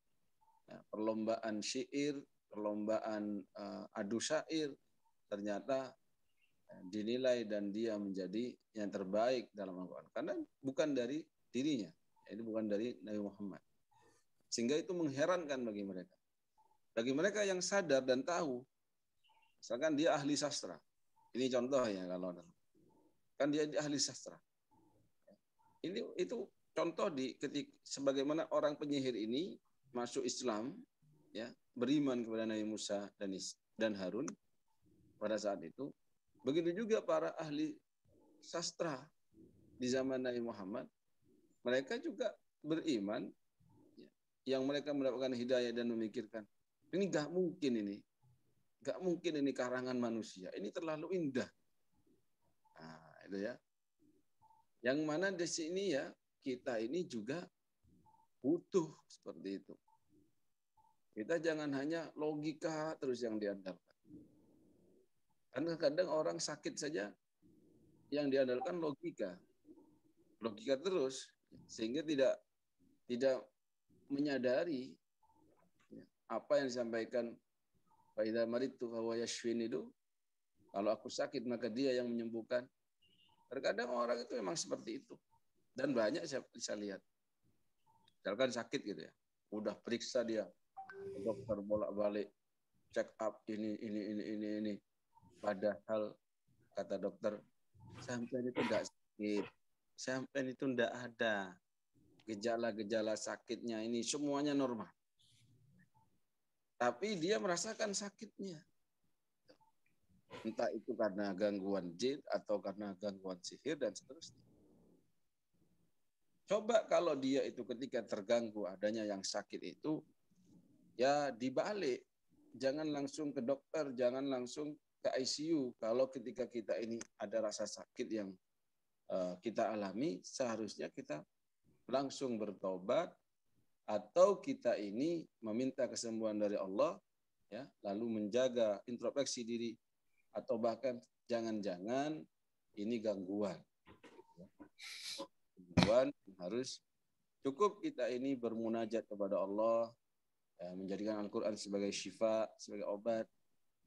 ya, perlombaan syair, perlombaan uh, adu syair, ternyata uh, dinilai dan dia menjadi yang terbaik dalam Al-Quran. Karena bukan dari dirinya, ya, ini bukan dari Nabi Muhammad. Sehingga itu mengherankan bagi mereka. Bagi mereka yang sadar dan tahu, misalkan dia ahli sastra. Ini contoh ya kalau kan dia ahli sastra. Ini itu contoh di ketika sebagaimana orang penyihir ini masuk Islam ya beriman kepada Nabi Musa dan Is, dan Harun pada saat itu begitu juga para ahli sastra di zaman Nabi Muhammad mereka juga beriman ya, yang mereka mendapatkan hidayah dan memikirkan ini gak mungkin ini gak mungkin ini karangan manusia ini terlalu indah nah, itu ya yang mana di sini ya kita ini juga butuh seperti itu. Kita jangan hanya logika terus yang diandalkan. Karena kadang orang sakit saja yang diandalkan logika. Logika terus sehingga tidak tidak menyadari apa yang disampaikan Faidah maritu bahwa yashwin itu kalau aku sakit maka dia yang menyembuhkan. Terkadang orang itu memang seperti itu. Dan banyak saya bisa lihat. Misalkan sakit gitu ya. Udah periksa dia. Dokter bolak-balik. Check up ini, ini, ini, ini, ini. Padahal kata dokter, sampai itu enggak sakit. Sampai itu enggak ada. Gejala-gejala sakitnya ini semuanya normal. Tapi dia merasakan sakitnya entah itu karena gangguan jin atau karena gangguan sihir dan seterusnya. Coba kalau dia itu ketika terganggu adanya yang sakit itu, ya dibalik. Jangan langsung ke dokter, jangan langsung ke ICU. Kalau ketika kita ini ada rasa sakit yang eh, kita alami, seharusnya kita langsung bertobat atau kita ini meminta kesembuhan dari Allah ya lalu menjaga introspeksi diri atau bahkan jangan-jangan ini gangguan panduan harus cukup kita ini bermunajat kepada Allah ya, menjadikan Al-Quran sebagai syifa sebagai obat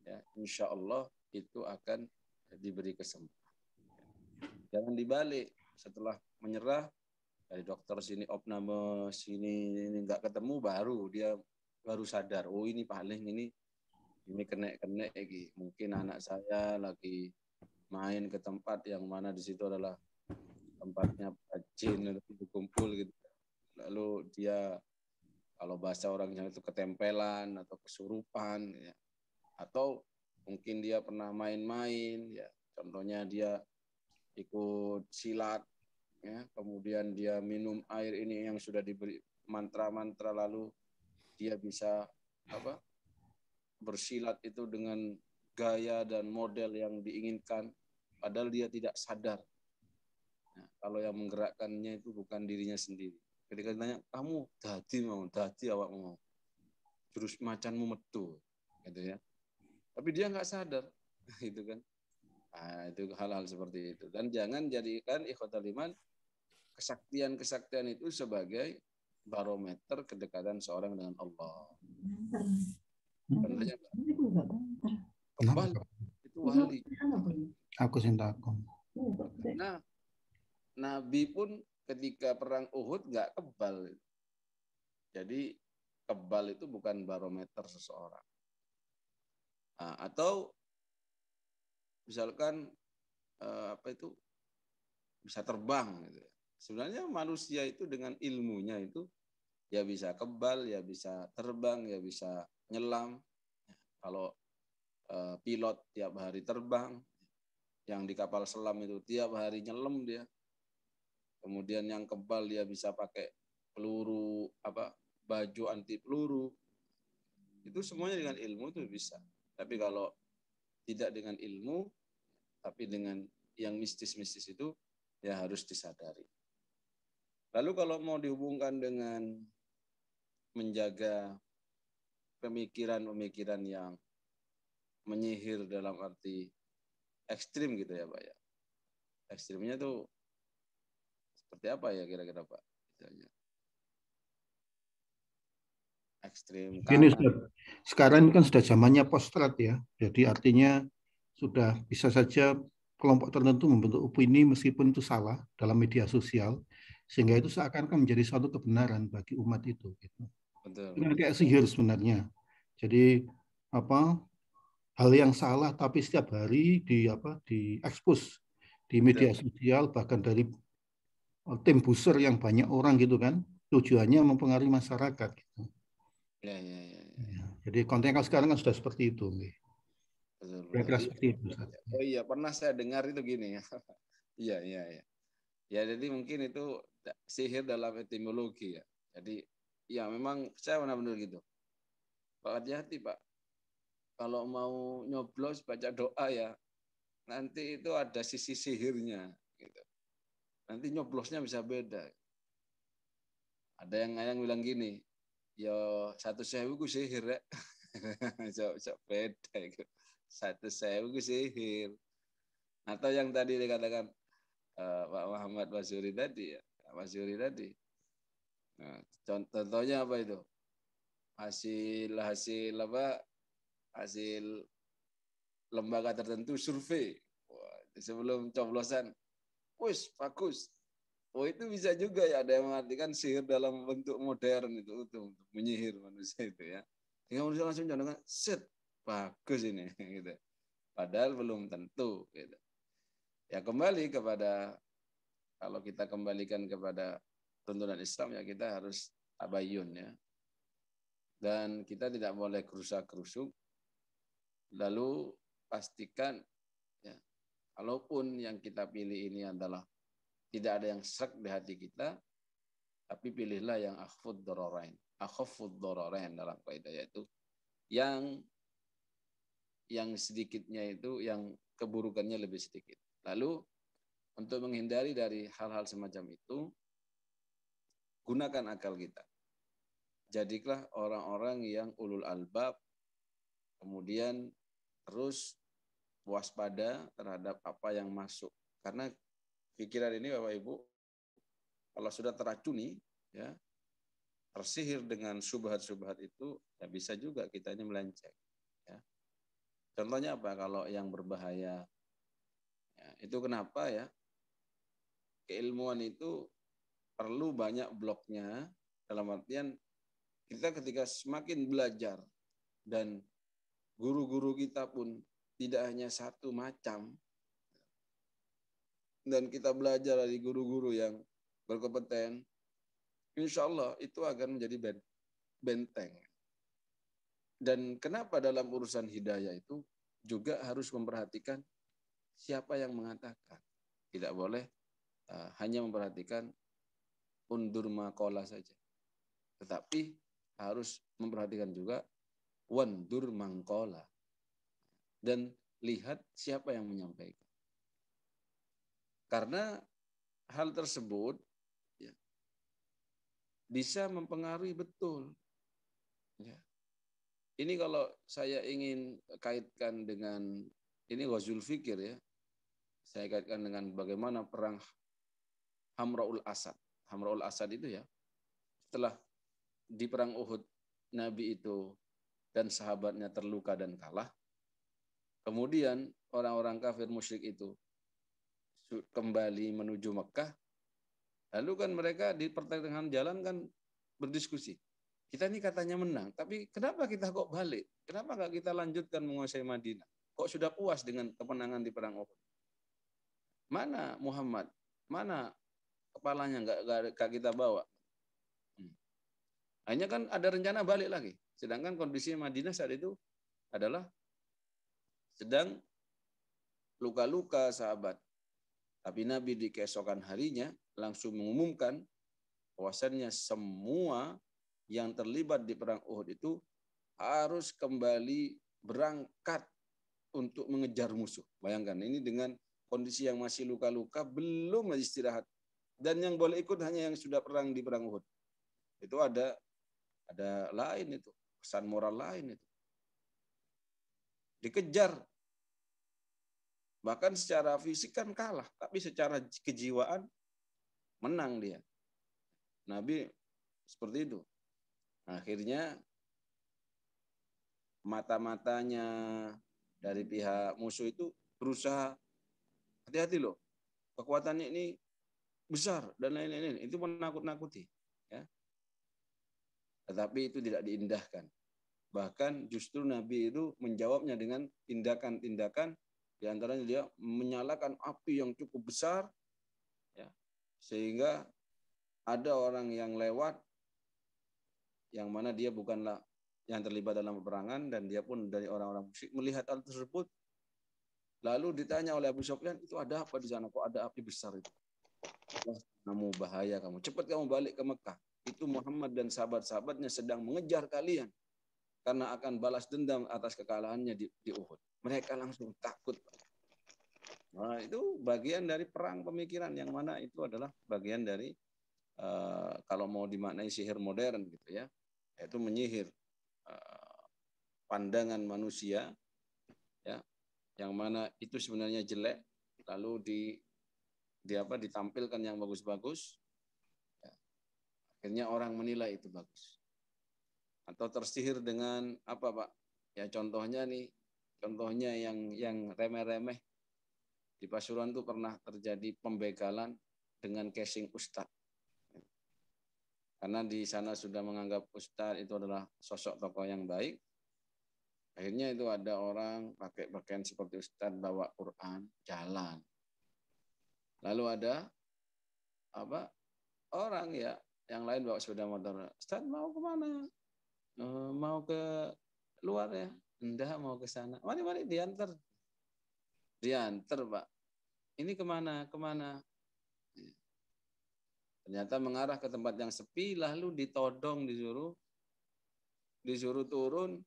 ya insya Allah itu akan diberi kesempatan jangan dibalik setelah menyerah dari eh, dokter sini opname sini ini nggak ketemu baru dia baru sadar oh ini paling ini ini kena kena lagi mungkin anak saya lagi main ke tempat yang mana di situ adalah tempatnya bucin berkumpul gitu lalu dia kalau bahasa orang yang itu ketempelan atau kesurupan ya. atau mungkin dia pernah main-main ya contohnya dia ikut silat ya kemudian dia minum air ini yang sudah diberi mantra-mantra lalu dia bisa apa bersilat itu dengan gaya dan model yang diinginkan padahal dia tidak sadar kalau yang menggerakkannya itu bukan dirinya sendiri. Ketika ditanya, kamu dadi mau, dadi awak mau. terus macanmu metu. Gitu ya. Tapi dia nggak sadar. itu kan. Nah, itu hal-hal seperti itu. Dan jangan jadikan ikhwatal iman kesaktian-kesaktian itu sebagai barometer kedekatan seorang dengan Allah. Benar Kembali. Itu wali. Aku cinta aku. Nah, Nabi pun ketika perang Uhud nggak kebal. Jadi kebal itu bukan barometer seseorang. Nah, atau misalkan eh, apa itu bisa terbang. Gitu. Ya. Sebenarnya manusia itu dengan ilmunya itu ya bisa kebal, ya bisa terbang, ya bisa nyelam. Ya, kalau eh, pilot tiap hari terbang, yang di kapal selam itu tiap hari nyelam dia Kemudian yang kebal dia bisa pakai peluru apa baju anti peluru. Itu semuanya dengan ilmu itu bisa. Tapi kalau tidak dengan ilmu tapi dengan yang mistis-mistis itu ya harus disadari. Lalu kalau mau dihubungkan dengan menjaga pemikiran-pemikiran yang menyihir dalam arti ekstrim gitu ya Pak ya. Ekstrimnya tuh seperti apa ya kira-kira Pak? Itu Ekstrim. Ini sudah, sekarang kan sudah zamannya postrat ya. Jadi artinya sudah bisa saja kelompok tertentu membentuk opini meskipun itu salah dalam media sosial sehingga itu seakan-akan menjadi suatu kebenaran bagi umat itu gitu. Betul. Ini kayak sihir sebenarnya. Jadi apa hal yang salah tapi setiap hari di apa diekspos di media sosial bahkan dari Oh, tim booster yang banyak orang gitu kan tujuannya mempengaruhi masyarakat gitu. Ya, ya, ya, ya. Iya. Jadi konten kalau sekarang kan sudah seperti itu. Kira-kira seperti itu. Oh iya, pernah saya dengar itu gini ya. Iya, iya, iya. Ya jadi mungkin itu sihir dalam etimologi ya. Jadi ya memang saya benar-benar gitu. Pak hati-hati Pak. Kalau mau nyoblos baca doa ya, nanti itu ada sisi sihirnya gitu nanti nyoblosnya bisa beda. Ada yang ngayang bilang gini, ya satu sewu ku sihir ya. jauh beda itu. Satu sewu ku sihir. Atau yang tadi dikatakan uh, Pak Muhammad Basuri tadi ya. Pak Basuri tadi. Nah, contohnya apa itu? Hasil hasil apa? Hasil lembaga tertentu survei. sebelum coblosan Wis, bagus. Oh itu bisa juga ya ada yang mengartikan sihir dalam bentuk modern itu untuk, menyihir manusia itu ya. Sehingga manusia langsung jangan set, bagus ini gitu. Padahal belum tentu gitu. Ya kembali kepada kalau kita kembalikan kepada tuntunan Islam ya kita harus abayun ya. Dan kita tidak boleh kerusak-kerusuk. Lalu pastikan Kalaupun yang kita pilih ini adalah tidak ada yang serak di hati kita, tapi pilihlah yang akhfud dororain. Akhfud dororain dalam kaidah yaitu yang yang sedikitnya itu yang keburukannya lebih sedikit. Lalu untuk menghindari dari hal-hal semacam itu, gunakan akal kita. Jadilah orang-orang yang ulul albab, kemudian terus waspada terhadap apa yang masuk. Karena pikiran ini Bapak Ibu kalau sudah teracuni ya tersihir dengan subhat-subhat itu ya bisa juga kita ini melenceng ya. Contohnya apa kalau yang berbahaya ya, itu kenapa ya keilmuan itu perlu banyak bloknya dalam artian kita ketika semakin belajar dan guru-guru kita pun tidak hanya satu macam. Dan kita belajar dari guru-guru yang berkompeten, insya Allah itu akan menjadi benteng. Dan kenapa dalam urusan hidayah itu juga harus memperhatikan siapa yang mengatakan. Tidak boleh uh, hanya memperhatikan undur makola saja. Tetapi harus memperhatikan juga wandur mangkola dan lihat siapa yang menyampaikan. Karena hal tersebut ya, bisa mempengaruhi betul. Ya. Ini kalau saya ingin kaitkan dengan ini wazul fikir ya, saya kaitkan dengan bagaimana perang Hamraul Asad. Hamraul Asad itu ya, setelah di perang Uhud Nabi itu dan sahabatnya terluka dan kalah, Kemudian orang-orang kafir musyrik itu kembali menuju Mekah. Lalu kan mereka di pertengahan jalan kan berdiskusi. Kita ini katanya menang, tapi kenapa kita kok balik? Kenapa nggak kita lanjutkan menguasai Madinah? Kok sudah puas dengan kemenangan di perang Uhud? Mana Muhammad? Mana kepalanya nggak kita bawa? Hanya hmm. kan ada rencana balik lagi. Sedangkan kondisi Madinah saat itu adalah sedang luka-luka sahabat. Tapi Nabi di keesokan harinya langsung mengumumkan bahwasannya semua yang terlibat di perang Uhud itu harus kembali berangkat untuk mengejar musuh. Bayangkan ini dengan kondisi yang masih luka-luka, belum lagi istirahat. Dan yang boleh ikut hanya yang sudah perang di perang Uhud. Itu ada ada lain itu, pesan moral lain itu dikejar. Bahkan secara fisik kan kalah, tapi secara kejiwaan menang dia. Nabi seperti itu. Akhirnya mata-matanya dari pihak musuh itu berusaha hati-hati loh. Kekuatannya ini besar dan lain-lain itu menakut-nakuti, ya. Tetapi itu tidak diindahkan. Bahkan justru Nabi itu menjawabnya dengan tindakan-tindakan di antaranya dia menyalakan api yang cukup besar ya. Sehingga ada orang yang lewat yang mana dia bukanlah yang terlibat dalam peperangan dan dia pun dari orang-orang musyrik melihat hal tersebut lalu ditanya oleh Abu Sufyan itu ada apa di sana kok ada api besar itu kamu bahaya kamu cepat kamu balik ke Mekah itu Muhammad dan sahabat-sahabatnya sedang mengejar kalian karena akan balas dendam atas kekalahannya di, di Uhud. Mereka langsung takut. Nah, itu bagian dari perang pemikiran yang mana itu adalah bagian dari uh, kalau mau dimaknai sihir modern gitu ya, yaitu menyihir uh, pandangan manusia ya yang mana itu sebenarnya jelek lalu di di apa ditampilkan yang bagus-bagus ya. akhirnya orang menilai itu bagus atau tersihir dengan apa Pak? Ya contohnya nih, contohnya yang yang remeh-remeh di Pasuruan tuh pernah terjadi pembegalan dengan casing ustadz. Karena di sana sudah menganggap ustadz itu adalah sosok tokoh yang baik. Akhirnya itu ada orang pakai pakaian seperti ustadz bawa Quran jalan. Lalu ada apa orang ya yang lain bawa sepeda motor. Ustadz mau kemana? Eh, mau ke luar ya? Enggak mau ke sana. Mari mari diantar. Diantar pak. Ini kemana? Kemana? Ternyata mengarah ke tempat yang sepi, lalu ditodong disuruh disuruh turun,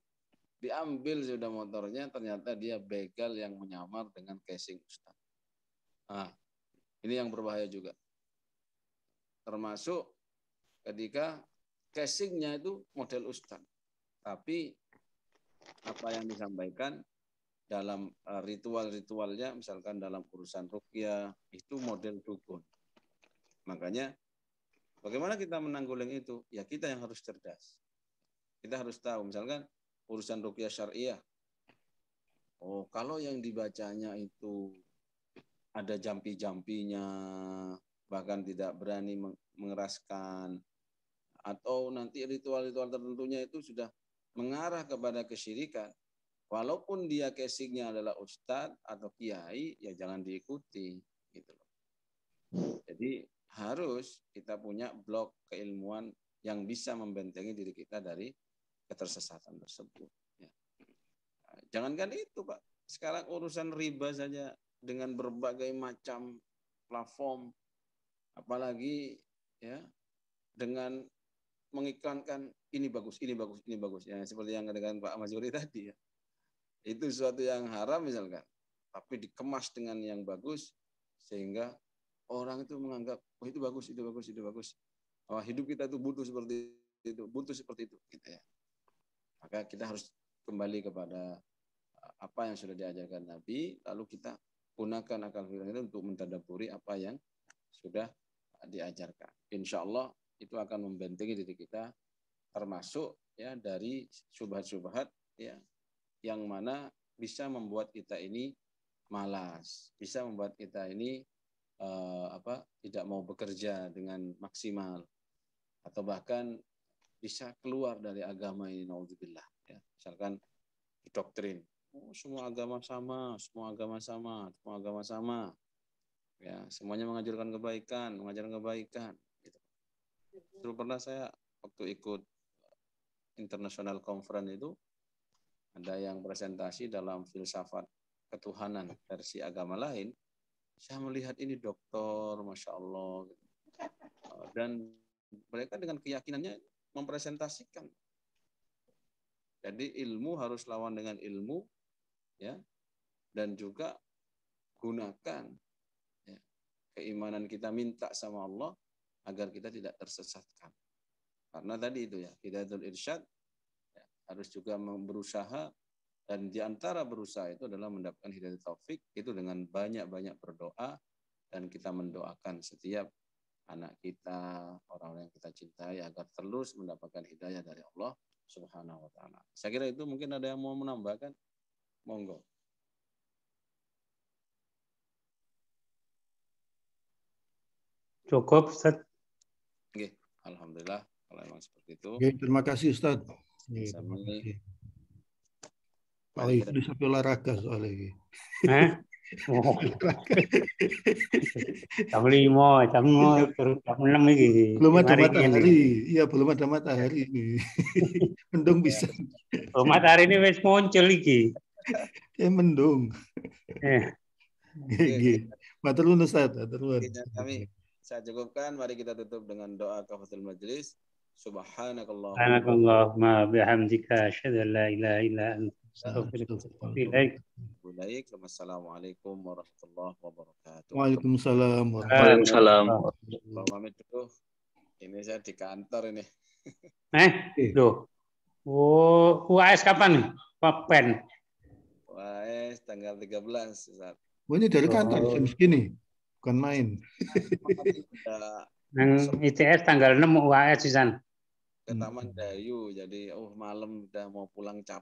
diambil sudah motornya, ternyata dia begal yang menyamar dengan casing Ustaz. ah ini yang berbahaya juga. Termasuk ketika casingnya itu model Ustaz, Tapi apa yang disampaikan dalam e, ritual-ritualnya, misalkan dalam urusan rukia itu model dukun. Makanya bagaimana kita menanggulang itu? Ya kita yang harus cerdas. Kita harus tahu, misalkan urusan rukia syariah. Oh, kalau yang dibacanya itu ada jampi-jampinya, bahkan tidak berani mengeraskan, atau nanti ritual-ritual tertentunya itu sudah mengarah kepada kesyirikan, walaupun dia casingnya adalah ustadz atau kiai, ya jangan diikuti gitu loh. Jadi harus kita punya blok keilmuan yang bisa membentengi diri kita dari ketersesatan tersebut. Ya. Jangankan itu Pak, sekarang urusan riba saja dengan berbagai macam platform, apalagi ya dengan mengiklankan ini bagus, ini bagus, ini bagus. Ya, seperti yang katakan Pak Mazuri tadi ya. Itu sesuatu yang haram misalkan, tapi dikemas dengan yang bagus sehingga orang itu menganggap oh itu bagus, itu bagus, itu bagus. Oh, hidup kita itu butuh seperti itu, butuh seperti itu gitu ya. Maka kita harus kembali kepada eh, apa yang sudah diajarkan Nabi, lalu kita gunakan akal pikiran itu untuk mentadaburi apa yang sudah diajarkan. Insya Allah itu akan membentengi diri kita termasuk ya dari subhat-subhat ya yang mana bisa membuat kita ini malas, bisa membuat kita ini uh, apa tidak mau bekerja dengan maksimal atau bahkan bisa keluar dari agama ini naudzubillah ya. Misalkan doktrin oh, semua agama sama, semua agama sama, semua agama sama. Ya, semuanya mengajarkan kebaikan, mengajarkan kebaikan dulu pernah saya waktu ikut international conference itu ada yang presentasi dalam filsafat ketuhanan versi agama lain saya melihat ini dokter masya Allah gitu. eh, dan mereka dengan keyakinannya mempresentasikan jadi ilmu harus lawan dengan ilmu ya dan juga gunakan ya, keimanan kita minta sama Allah agar kita tidak tersesatkan. Karena tadi itu ya, hidayatul irsyad ya, harus juga berusaha dan di antara berusaha itu adalah mendapatkan hidayah taufik itu dengan banyak-banyak berdoa dan kita mendoakan setiap anak kita, orang-orang yang kita cintai agar terus mendapatkan hidayah dari Allah Subhanahu wa taala. Saya kira itu mungkin ada yang mau menambahkan? Monggo. Cukup, Ustaz. Alhamdulillah kalau memang seperti itu. Oke, terima kasih Ustaz. terima kasih. Kalau itu bisa olahraga soalnya. Oh. jam lima, jam lima, terus jam enam ini. Belum ada matahari. Iya, belum ada matahari. mendung iya. bisa. Oh, matahari ini wes muncul lagi. Ya mendung. Eh. Gigi. Matur nuwun Ustaz, matur nuwun. Kami saya cukupkan. Mari kita tutup dengan doa kafatul majlis. Subhanakallah. Subhanakallahumma bihamdika asyhadu an la ilaha illa anta astaghfiruka wa atubu ilaik. warahmatullahi wabarakatuh. Waalaikumsalam. warahmatullahi Pamit Ini saya di kantor ini. Eh, loh. Oh, UAS kapan nih? Papen. UAS tanggal 13, Ustaz. Oh, ini dari kantor oh. jam segini bukan main. Yang ITS tanggal 6 UAS Susan. Ke Taman Dayu, jadi oh malam udah mau pulang capek.